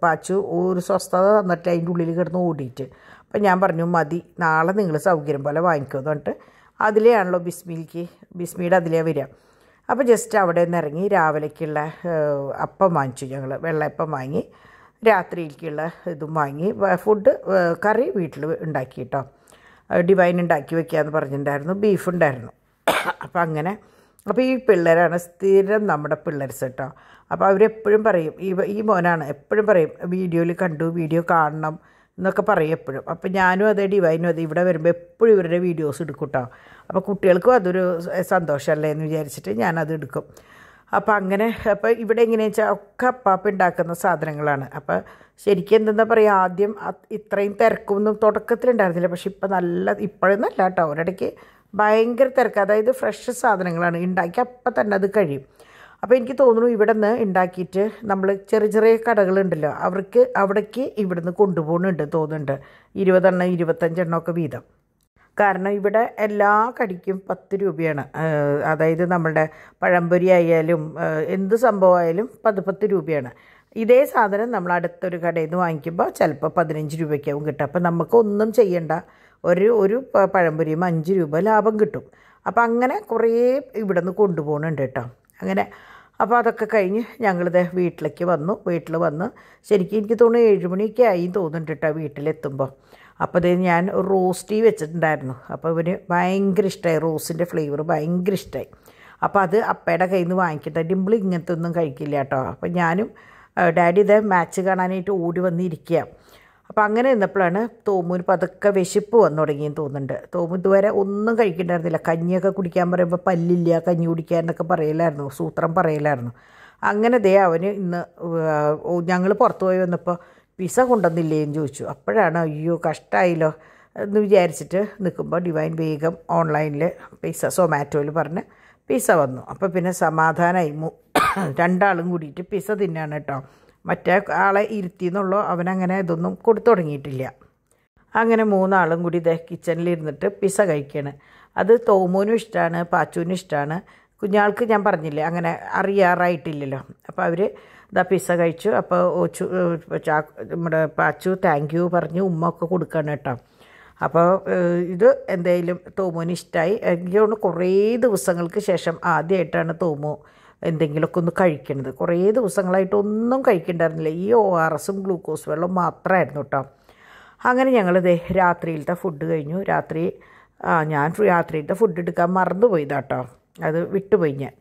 പാച്ചു ഒരു സ്വസ്ഥത തന്നിട്ട് അതിൻ്റെ ഉള്ളിൽ കിടന്ന് ഓടിയിട്ട് അപ്പം ഞാൻ പറഞ്ഞു മതി നാളെ നിങ്ങൾ സൗകര്യം പോലെ വാങ്ങിക്കുമെന്ന് പറഞ്ഞിട്ട് അതിലെയാണല്ലോ ബിസ്മിയിലേക്ക് ബിസ്മിയുടെ അതിലേ വരിക അപ്പോൾ ജസ്റ്റ് അവിടെ നിന്ന് ഇറങ്ങി രാവിലേക്കുള്ള അപ്പം വാങ്ങിച്ചു ഞങ്ങൾ വെള്ളയപ്പം വാങ്ങി രാത്രിയിലേക്കുള്ള ഇതും വാങ്ങി ഫുഡ് കറി വീട്ടിൽ ഉണ്ടാക്കി കേട്ടോ ഡിവൈൻ ഉണ്ടാക്കി എന്ന് പറഞ്ഞിട്ടുണ്ടായിരുന്നു ബീഫ് ഉണ്ടായിരുന്നു അപ്പം അങ്ങനെ അപ്പോൾ ഈ പിള്ളേരാണ് സ്ഥിരം നമ്മുടെ പിള്ളേർ കേട്ടോ അപ്പോൾ അവരെപ്പോഴും പറയും ഈ ഈ മോനാണ് എപ്പോഴും പറയും വീഡിയോയിൽ കണ്ടു വീഡിയോ കാണണം എന്നൊക്കെ പറയും എപ്പോഴും അപ്പോൾ ഞാനും അതേ ഡിവൈനും അത് ഇവിടെ വരുമ്പോൾ എപ്പോഴും ഇവരുടെ വീഡിയോസ് എടുക്കും കേട്ടോ അപ്പോൾ കുട്ടികൾക്കും അതൊരു സന്തോഷമല്ലേ എന്ന് വിചാരിച്ചിട്ട് ഞാനത് എടുക്കും അപ്പോൾ അങ്ങനെ അപ്പോൾ ഇവിടെ എങ്ങനെയാണെന്ന് വെച്ചാൽ ഒക്കെ അപ്പാപ്പ ഉണ്ടാക്കുന്ന സാധനങ്ങളാണ് അപ്പോൾ ശരിക്കും എന്തെന്നാ പറയുക ആദ്യം ഇത്രയും തിരക്കൊന്നും തുടക്കത്തിലുണ്ടായിരുന്നില്ല പക്ഷേ ഇപ്പം നല്ല അല്ല കേട്ടോ ഒരിടയ്ക്ക് ഭയങ്കര തിരക്ക് അതായത് ഫ്രഷ് സാധനങ്ങളാണ് ഉണ്ടാക്കി അപ്പം തന്നെ അത് കഴിയും അപ്പോൾ എനിക്ക് തോന്നുന്നു ഇവിടെ നിന്ന് ഉണ്ടാക്കിയിട്ട് നമ്മൾ ചെറിയ ചെറിയ കടകളുണ്ടല്ലോ അവർക്ക് അവിടേക്ക് നിന്ന് കൊണ്ടുപോകുന്നുണ്ട് തോന്നുന്നുണ്ട് ഇരുപതെണ്ണം ഇരുപത്തഞ്ചെണ്ണമൊക്കെ ഒക്കെ വീതം കാരണം ഇവിടെ എല്ലാ കടിക്കും പത്ത് രൂപയാണ് അതായത് നമ്മളുടെ പഴംപൊരി ആയാലും എന്ത് സംഭവമായാലും പത്ത് പത്ത് രൂപയാണ് ഇതേ സാധനം നമ്മൾ അടുത്തൊരു കടയിൽ നിന്ന് വാങ്ങിക്കുമ്പോൾ ചിലപ്പോൾ പതിനഞ്ച് രൂപയ്ക്കാവും കിട്ടും അപ്പോൾ നമുക്കൊന്നും ചെയ്യണ്ട ഒരു ഒരു പഴംപൊരിയും അഞ്ച് രൂപ ലാഭം കിട്ടും അപ്പം അങ്ങനെ കുറേ ഇവിടെ നിന്ന് കൊണ്ടുപോകുന്നുണ്ട് കേട്ടോ അങ്ങനെ അപ്പോൾ അതൊക്കെ കഴിഞ്ഞ് ഞങ്ങളിത് വീട്ടിലേക്ക് വന്നു വീട്ടിൽ വന്ന് ശരിക്കും എനിക്ക് തോന്നുന്നു ഏഴുമണിയൊക്കെ ആയി തോന്നുന്നുണ്ട് കേട്ടോ വീട്ടിലെത്തുമ്പോൾ അപ്പോൾ ഇത് ഞാൻ റോസ്റ്റി വെച്ചിട്ടുണ്ടായിരുന്നു അപ്പോൾ ഇവന് ഭയങ്കര ഇഷ്ടമായി റോസിൻ്റെ ഫ്ലേവർ ഭയങ്കര ഇഷ്ടമായി അപ്പോൾ അത് അപ്പയുടെ കയ്യിൽ നിന്ന് വാങ്ങിക്കട്ടെ ഡിമ്പിൾ ഇങ്ങനത്തെ ഒന്നും കഴിക്കില്ല കേട്ടോ അപ്പോൾ ഞാനും ഡാഡി ഇത് മാച്ച് കാണാനായിട്ട് ഓടി വന്നിരിക്കുകയാണ് അപ്പം അങ്ങനെ നിന്നപ്പോഴാണ് തോമൂന് പതുക്കെ വിശപ്പ് വന്നു തുടങ്ങിയെന്ന് തോന്നുന്നുണ്ട് തോമു ഇതുവരെ ഒന്നും കഴിക്കണ്ടായിരുന്നില്ല കഞ്ഞിയൊക്കെ കുടിക്കാൻ പറയുമ്പോൾ പല്ലില്ല കഞ്ഞി കുടിക്കാൻ എന്നൊക്കെ പറയലായിരുന്നു സൂത്രം പറയലായിരുന്നു അങ്ങനെ ദേ അവന് ഇന്ന് ഞങ്ങൾ പുറത്തു പോയി വന്നപ്പോൾ പിസ കൊണ്ടുവന്നില്ലേന്ന് ചോദിച്ചു അപ്പോഴാണ് അയ്യോ കഷ്ടമായില്ലോ എന്ന് വിചാരിച്ചിട്ട് നിൽക്കുമ്പോൾ ഡിവൈൻ വേഗം ഓൺലൈനിൽ പിസ സൊമാറ്റോയിൽ പറഞ്ഞ് പിസ വന്നു അപ്പോൾ പിന്നെ സമാധാനമായി രണ്ടാളും കൂടിയിട്ട് പിസ തിന്നാണ് കേട്ടോ മറ്റേ ആളെ എന്നുള്ളോ അവനങ്ങനെ ഇതൊന്നും കൊടുത്തു തുടങ്ങിയിട്ടില്ല അങ്ങനെ മൂന്നാളും കൂടി ഇതേ കിച്ചണിലിരുന്നിട്ട് പിസ കഴിക്കുകയാണ് അത് തോമൂനും ഇഷ്ടമാണ് പാച്ചുവിനും ഇഷ്ടമാണ് കുഞ്ഞാൾക്ക് ഞാൻ പറഞ്ഞില്ലേ അങ്ങനെ അറിയാറായിട്ടില്ലല്ലോ അപ്പോൾ അവർ ഇതാ പിസ കഴിച്ചു അപ്പോൾ ഓച്ചു നമ്മുടെ പാച്ചു താങ്ക് യു പറഞ്ഞ് ഉമ്മ ഒക്കെ കൊടുക്കണം കേട്ടോ അപ്പോൾ ഇത് എന്തെങ്കിലും തോമുവിന് ഇഷ്ടമായി എങ്കിലും കുറേ ദിവസങ്ങൾക്ക് ശേഷം ആദ്യമായിട്ടാണ് തോമു എന്തെങ്കിലുമൊക്കെ ഒന്ന് കഴിക്കണത് കുറേ ദിവസങ്ങളായിട്ട് ഒന്നും കഴിക്കണ്ടായിരുന്നില്ല ഈ ഒ ആർ എസും ഗ്ലൂക്കോസ് വെള്ളം മാത്രമായിരുന്നു കേട്ടോ അങ്ങനെ ഞങ്ങളിത് രാത്രിയിലത്തെ ഫുഡ് കഴിഞ്ഞു രാത്രി ഞാൻ രാത്രിയിലത്തെ ഫുഡ് എടുക്കാൻ മറന്നുപോയി കേട്ടോ അത് വിട്ടുപോയി ഞാൻ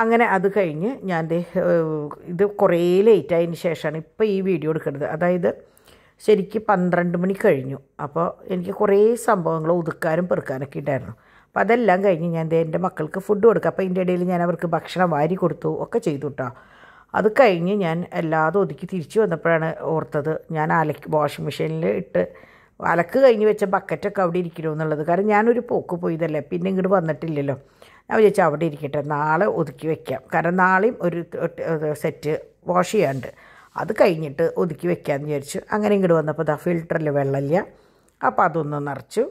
അങ്ങനെ അത് കഴിഞ്ഞ് ഞാൻ ഇത് കുറേ ലേറ്റ് ആയതിന് ശേഷമാണ് ഇപ്പോൾ ഈ വീഡിയോ എടുക്കുന്നത് അതായത് ശരിക്കും പന്ത്രണ്ട് മണി കഴിഞ്ഞു അപ്പോൾ എനിക്ക് കുറേ സംഭവങ്ങൾ ഒതുക്കാനും പെറുക്കാനൊക്കെ ഉണ്ടായിരുന്നു അപ്പം അതെല്ലാം കഴിഞ്ഞ് ഞാൻ ദേ എൻ്റെ മക്കൾക്ക് ഫുഡ് കൊടുക്കുക അപ്പോൾ ഇതിൻ്റെ ഇടയിൽ ഞാൻ അവർക്ക് ഭക്ഷണം വാരി കൊടുത്തു ഒക്കെ ചെയ്തു കേട്ടോ അത് കഴിഞ്ഞ് ഞാൻ എല്ലാതും ഒതുക്കി തിരിച്ചു വന്നപ്പോഴാണ് ഓർത്തത് ഞാൻ അലക്ക് വാഷിംഗ് മെഷീനിൽ ഇട്ട് അലക്ക് കഴിഞ്ഞ് വെച്ച ബക്കറ്റൊക്കെ അവിടെ ഇരിക്കണോ എന്നുള്ളത് കാരണം ഞാനൊരു പോക്ക് പോയതല്ലേ പിന്നെ ഇങ്ങോട്ട് വന്നിട്ടില്ലല്ലോ ഞാൻ വിചാരിച്ചു അവിടെ ഇരിക്കട്ടെ നാളെ ഒതുക്കി വെക്കാം കാരണം നാളെയും ഒരു സെറ്റ് വാഷ് ചെയ്യാണ്ട് അത് കഴിഞ്ഞിട്ട് ഒതുക്കി വെക്കാമെന്ന് വിചാരിച്ചു അങ്ങനെ ഇങ്ങോട്ട് വന്നപ്പോൾ ദാ ഫിൽറ്ററിൽ വെള്ളമില്ല അപ്പോൾ അതൊന്ന് നിറച്ചു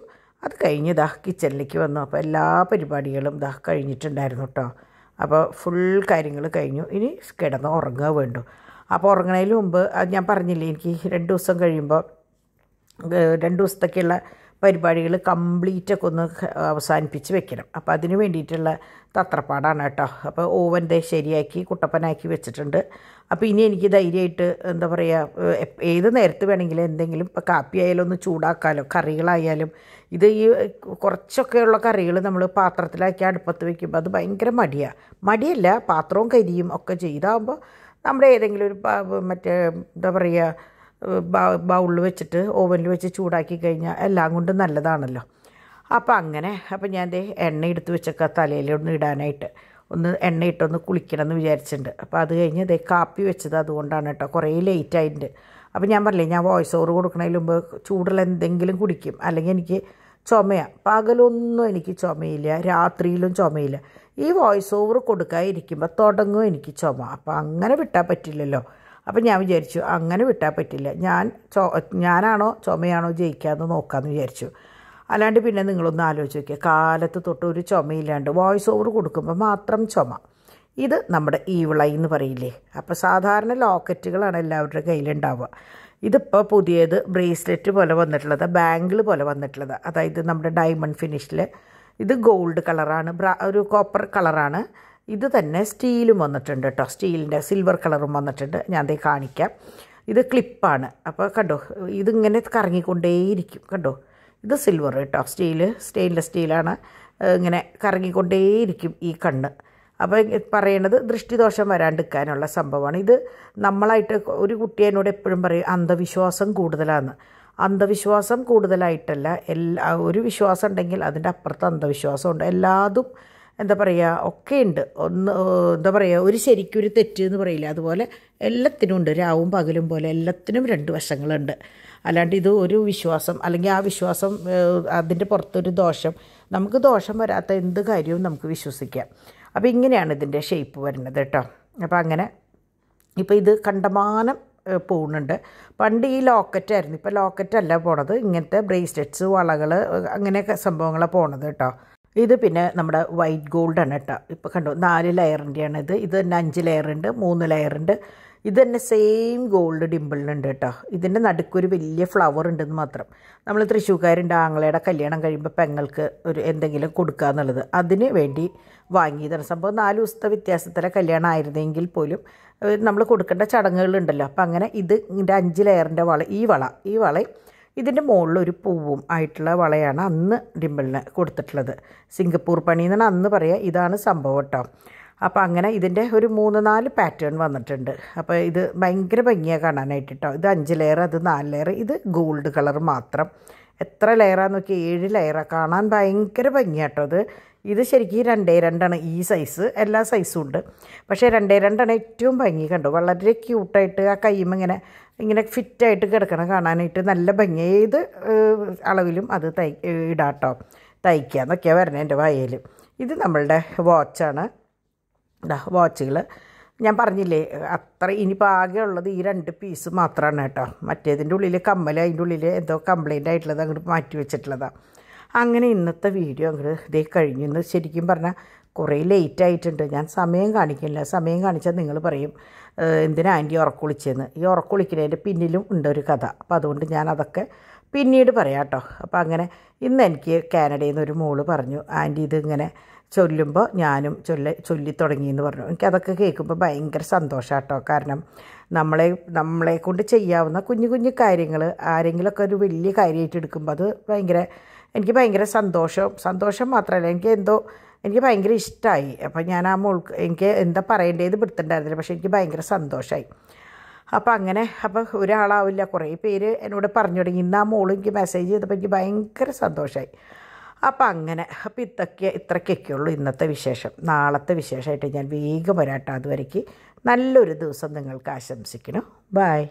അത് കഴിഞ്ഞ് ദാ കിച്ചണിലേക്ക് വന്നു അപ്പോൾ എല്ലാ പരിപാടികളും ദാ കഴിഞ്ഞിട്ടുണ്ടായിരുന്നു കേട്ടോ അപ്പോൾ ഫുൾ കാര്യങ്ങൾ കഴിഞ്ഞു ഇനി കിടന്ന് ഉറങ്ങുക വേണ്ടു അപ്പോൾ ഉറങ്ങണതിന് മുമ്പ് ഞാൻ പറഞ്ഞില്ലേ എനിക്ക് രണ്ട് ദിവസം കഴിയുമ്പോൾ രണ്ട് ദിവസത്തേക്കുള്ള പരിപാടികൾ കംപ്ലീറ്റ് ഒന്ന് അവസാനിപ്പിച്ച് വെക്കണം അപ്പോൾ അതിന് വേണ്ടിയിട്ടുള്ള തത്രപ്പാടാണ് കേട്ടോ അപ്പോൾ ഓവൻ ദേ ശരിയാക്കി കുട്ടപ്പനാക്കി വെച്ചിട്ടുണ്ട് അപ്പോൾ ഇനി എനിക്ക് ധൈര്യമായിട്ട് എന്താ പറയുക ഏത് നേരത്ത് വേണമെങ്കിലും എന്തെങ്കിലും ഇപ്പോൾ കാപ്പി ആയാലും ഒന്ന് ചൂടാക്കാലോ കറികളായാലും ഇത് ഈ കുറച്ചൊക്കെയുള്ള കറികൾ നമ്മൾ പാത്രത്തിലാക്കി അടുപ്പത്ത് വയ്ക്കുമ്പോൾ അത് ഭയങ്കര മടിയാണ് മടിയല്ല പാത്രവും കരിയും ഒക്കെ ചെയ്താകുമ്പോൾ നമ്മുടെ ഏതെങ്കിലും ഒരു മറ്റേ എന്താ പറയുക ബൗളിൽ വെച്ചിട്ട് ഓവനിൽ വെച്ച് ചൂടാക്കി കഴിഞ്ഞാൽ എല്ലാം കൊണ്ടും നല്ലതാണല്ലോ അപ്പോൾ അങ്ങനെ അപ്പോൾ ഞാൻ ദേ എണ്ണ എടുത്ത് വെച്ചൊക്കെ തലയിൽ ഒന്ന് ഇടാനായിട്ട് ഒന്ന് എണ്ണ ഇട്ടൊന്ന് കുളിക്കണം എന്ന് വിചാരിച്ചിട്ടുണ്ട് അപ്പോൾ അത് കഴിഞ്ഞ് ദേ കാപ്പി വെച്ചത് അതുകൊണ്ടാണ് കേട്ടോ കുറേ ലേറ്റ് ആയിട്ടുണ്ട് അപ്പോൾ ഞാൻ പറഞ്ഞില്ലേ ഞാൻ വോയിസ് ഓവർ കൊടുക്കണതിന് മുമ്പ് ചൂടുള്ള എന്തെങ്കിലും കുടിക്കും അല്ലെങ്കിൽ എനിക്ക് ചുമയാണ് പകലൊന്നും എനിക്ക് ചുമയില്ല രാത്രിയിലും ചുമയില്ല ഈ വോയിസ് ഓവർ കൊടുക്കാൻ ഇരിക്കുമ്പോൾ തുടങ്ങും എനിക്ക് ചുമ അപ്പോൾ അങ്ങനെ വിട്ടാൽ പറ്റില്ലല്ലോ അപ്പം ഞാൻ വിചാരിച്ചു അങ്ങനെ വിട്ടാൽ പറ്റില്ല ഞാൻ ചോ ഞാനാണോ ചുമയാണോ ജയിക്കാമെന്ന് നോക്കാമെന്ന് വിചാരിച്ചു അല്ലാണ്ട് പിന്നെ നിങ്ങളൊന്ന് ആലോചിച്ച് നോക്കിയാൽ കാലത്ത് തൊട്ട് ഒരു ചുമയില്ലാണ്ട് വോയിസ് ഓവർ കൊടുക്കുമ്പോൾ മാത്രം ചുമ ഇത് നമ്മുടെ ഈവിളൈ എന്ന് പറയില്ലേ അപ്പോൾ സാധാരണ ലോക്കറ്റുകളാണ് എല്ലാവരുടെ കയ്യിലുണ്ടാവുക ഇതിപ്പോൾ പുതിയത് ബ്രേസ്ലെറ്റ് പോലെ വന്നിട്ടുള്ളത് ബാംഗിൾ പോലെ വന്നിട്ടുള്ളത് അതായത് നമ്മുടെ ഡയമണ്ട് ഫിനിഷിൽ ഇത് ഗോൾഡ് കളറാണ് ഒരു കോപ്പർ കളറാണ് ഇത് തന്നെ സ്റ്റീലും വന്നിട്ടുണ്ട് കേട്ടോ സ്റ്റീലിൻ്റെ സിൽവർ കളറും വന്നിട്ടുണ്ട് ഞാൻ ദേ കാണിക്കാം ഇത് ക്ലിപ്പാണ് അപ്പോൾ കണ്ടോ ഇതിങ്ങനെ കറങ്ങിക്കൊണ്ടേയിരിക്കും കണ്ടോ ഇത് സിൽവർ കേട്ടോ സ്റ്റീല് സ്റ്റെയിൻലെസ് സ്റ്റീലാണ് ഇങ്ങനെ കറങ്ങിക്കൊണ്ടേയിരിക്കും ഈ കണ്ണ് അപ്പോൾ പറയണത് ദൃഷ്ടിദോഷം വരാണ്ടിരിക്കാനുള്ള സംഭവമാണ് ഇത് നമ്മളായിട്ട് ഒരു കുട്ടി എന്നോട് എപ്പോഴും പറയും അന്ധവിശ്വാസം കൂടുതലാണ് അന്ധവിശ്വാസം കൂടുതലായിട്ടല്ല എല്ലാ ഒരു വിശ്വാസം ഉണ്ടെങ്കിൽ അതിൻ്റെ അപ്പുറത്ത് അന്ധവിശ്വാസമുണ്ട് എല്ലാതും എന്താ പറയുക ഒക്കെ ഉണ്ട് ഒന്ന് എന്താ പറയുക ഒരു ശരിക്കൊരു തെറ്റ് എന്ന് പറയില്ല അതുപോലെ എല്ലാത്തിനും ഉണ്ട് രാവും പകലും പോലെ എല്ലാത്തിനും രണ്ട് വശങ്ങളുണ്ട് അല്ലാണ്ട് ഇത് ഒരു വിശ്വാസം അല്ലെങ്കിൽ ആ വിശ്വാസം അതിൻ്റെ പുറത്തൊരു ദോഷം നമുക്ക് ദോഷം വരാത്ത എന്ത് കാര്യവും നമുക്ക് വിശ്വസിക്കാം അപ്പോൾ ഇങ്ങനെയാണ് ഇതിൻ്റെ ഷേപ്പ് വരുന്നത് കേട്ടോ അപ്പോൾ അങ്ങനെ ഇപ്പോൾ ഇത് കണ്ടമാനം പോകുന്നുണ്ട് പണ്ട് ഈ ലോക്കറ്റായിരുന്നു ഇപ്പോൾ ലോക്കറ്റല്ല പോണത് ഇങ്ങനത്തെ ബ്രേസ്ലെറ്റ്സ് വളകൾ അങ്ങനെയൊക്കെ സംഭവങ്ങളാണ് പോണത് കേട്ടോ ഇത് പിന്നെ നമ്മുടെ വൈറ്റ് ഗോൾഡാണ് കേട്ടോ ഇപ്പോൾ കണ്ടു നാല് ലെയറിൻ്റെയാണ് ഇത് ഇത് തന്നെ അഞ്ച് ലെയറുണ്ട് മൂന്ന് ലെയറുണ്ട് ഇത് തന്നെ സെയിം ഗോൾഡ് ഡിമ്പിളിനുണ്ട് കേട്ടോ ഇതിൻ്റെ നടുക്കൊരു വലിയ ഫ്ലവർ ഉണ്ടെന്ന് മാത്രം നമ്മൾ തൃശ്ശൂക്കാരുണ്ട് ആങ്ങളയുടെ കല്യാണം കഴിയുമ്പോൾ പെങ്ങൾക്ക് ഒരു എന്തെങ്കിലും കൊടുക്കുക എന്നുള്ളത് അതിന് വേണ്ടി വാങ്ങിയതാണ് സംഭവം നാല് ദിവസത്തെ വ്യത്യാസത്തിലെ കല്യാണമായിരുന്നെങ്കിൽ പോലും നമ്മൾ കൊടുക്കേണ്ട ചടങ്ങുകളുണ്ടല്ലോ അപ്പം അങ്ങനെ ഇത് ഇതിൻ്റെ അഞ്ച് ലെയറിൻ്റെ വള ഈ വള ഈ വള ഇതിൻ്റെ മുകളിലൊരു ഒരു പൂവും ആയിട്ടുള്ള വളയാണ് അന്ന് ഡിമ്പിളിന് കൊടുത്തിട്ടുള്ളത് സിംഗപ്പൂർ പണി എന്നാണ് അന്ന് പറയുക ഇതാണ് സംഭവം കേട്ടോ അപ്പോൾ അങ്ങനെ ഇതിൻ്റെ ഒരു മൂന്ന് നാല് പാറ്റേൺ വന്നിട്ടുണ്ട് അപ്പോൾ ഇത് ഭയങ്കര ഭംഗിയാണ് കാണാനായിട്ട് കേട്ടോ ഇത് അഞ്ച് ലെയർ അത് നാല് ലെയർ ഇത് ഗോൾഡ് കളർ മാത്രം എത്ര ലെയറാന്ന് നോക്കിയാൽ ഏഴ് ലെയറാണ് കാണാൻ ഭയങ്കര ഭംഗിയാട്ടോ അത് ഇത് ശരിക്കും രണ്ടേ രണ്ടാണ് ഈ സൈസ് എല്ലാ സൈസും ഉണ്ട് പക്ഷേ രണ്ടേ രണ്ടാണ് ഏറ്റവും ഭംഗി കണ്ടു വളരെ ക്യൂട്ടായിട്ട് ആ കൈയും ഇങ്ങനെ ഇങ്ങനെ ഫിറ്റായിട്ട് കിടക്കണം കാണാനായിട്ട് നല്ല ഭംഗി ഏത് അളവിലും അത് തൈ ഇടാട്ടോ തയ്ക്കുക എന്നൊക്കെയാണ് വരണേ എൻ്റെ വായയിൽ ഇത് നമ്മളുടെ വാച്ചാണ് വാച്ചുകൾ ഞാൻ പറഞ്ഞില്ലേ അത്ര ഇനിയിപ്പോൾ ആകെ ഉള്ളത് ഈ രണ്ട് പീസ് മാത്രമാണ് കേട്ടോ മറ്റേതിൻ്റെ ഉള്ളിൽ കമ്മൽ അതിൻ്റെ ഉള്ളിൽ എന്തോ കംപ്ലൈൻ്റ് ആയിട്ടുള്ളത് അങ്ങോട്ട് മാറ്റി വെച്ചിട്ടുള്ളതാണ് അങ്ങനെ ഇന്നത്തെ വീഡിയോ അങ്ങോട്ട് ഇതേ കഴിഞ്ഞു ശരിക്കും പറഞ്ഞാൽ കുറേ ലേറ്റ് ആയിട്ടുണ്ട് ഞാൻ സമയം കാണിക്കില്ല സമയം കാണിച്ചാൽ നിങ്ങൾ പറയും എന്തിനാ ആൻറ്റി ഉറക്കൊളിച്ചെന്ന് ഈ ഉറക്കൊളിക്കുന്നതിൻ്റെ പിന്നിലും ഉണ്ട് ഒരു കഥ അപ്പോൾ അതുകൊണ്ട് ഞാൻ അതൊക്കെ പിന്നീട് പറയാം കേട്ടോ അപ്പോൾ അങ്ങനെ ഇന്ന് എനിക്ക് കാനഡയിൽ നിന്ന് ഒരു മോള് പറഞ്ഞു ആൻറ്റി ഇതിങ്ങനെ ചൊല്ലുമ്പോൾ ഞാനും ചൊല്ല ചൊല്ലി എന്ന് പറഞ്ഞു എനിക്കതൊക്കെ കേൾക്കുമ്പോൾ ഭയങ്കര കേട്ടോ കാരണം നമ്മളെ നമ്മളെ കൊണ്ട് ചെയ്യാവുന്ന കുഞ്ഞു കുഞ്ഞു കാര്യങ്ങൾ ആരെങ്കിലുമൊക്കെ ഒരു വലിയ കാര്യമായിട്ട് എടുക്കുമ്പോൾ അത് ഭയങ്കര എനിക്ക് ഭയങ്കര സന്തോഷം സന്തോഷം മാത്രമല്ല എനിക്ക് എന്തോ എനിക്ക് ഭയങ്കര ഇഷ്ടമായി അപ്പം ഞാൻ ആ മുൾക്ക് എനിക്ക് എന്താ പറയേണ്ടത് പിടുത്തുണ്ടായിരുന്നില്ല പക്ഷേ എനിക്ക് ഭയങ്കര സന്തോഷമായി അപ്പോൾ അങ്ങനെ അപ്പോൾ ഒരാളാവില്ല കുറേ പേര് എന്നോട് പറഞ്ഞു തുടങ്ങി ഇന്ന് ആ മോൾ എനിക്ക് മെസ്സേജ് ചെയ്തപ്പോൾ എനിക്ക് ഭയങ്കര സന്തോഷമായി അപ്പോൾ അങ്ങനെ അപ്പോൾ ഇത്രയ്ക്കൊക്കെ ഉള്ളൂ ഇന്നത്തെ വിശേഷം നാളത്തെ വിശേഷമായിട്ട് ഞാൻ വേഗം വരാട്ടോ അതുവരയ്ക്ക് നല്ലൊരു ദിവസം നിങ്ങൾക്ക് ആശംസിക്കണം ബായ്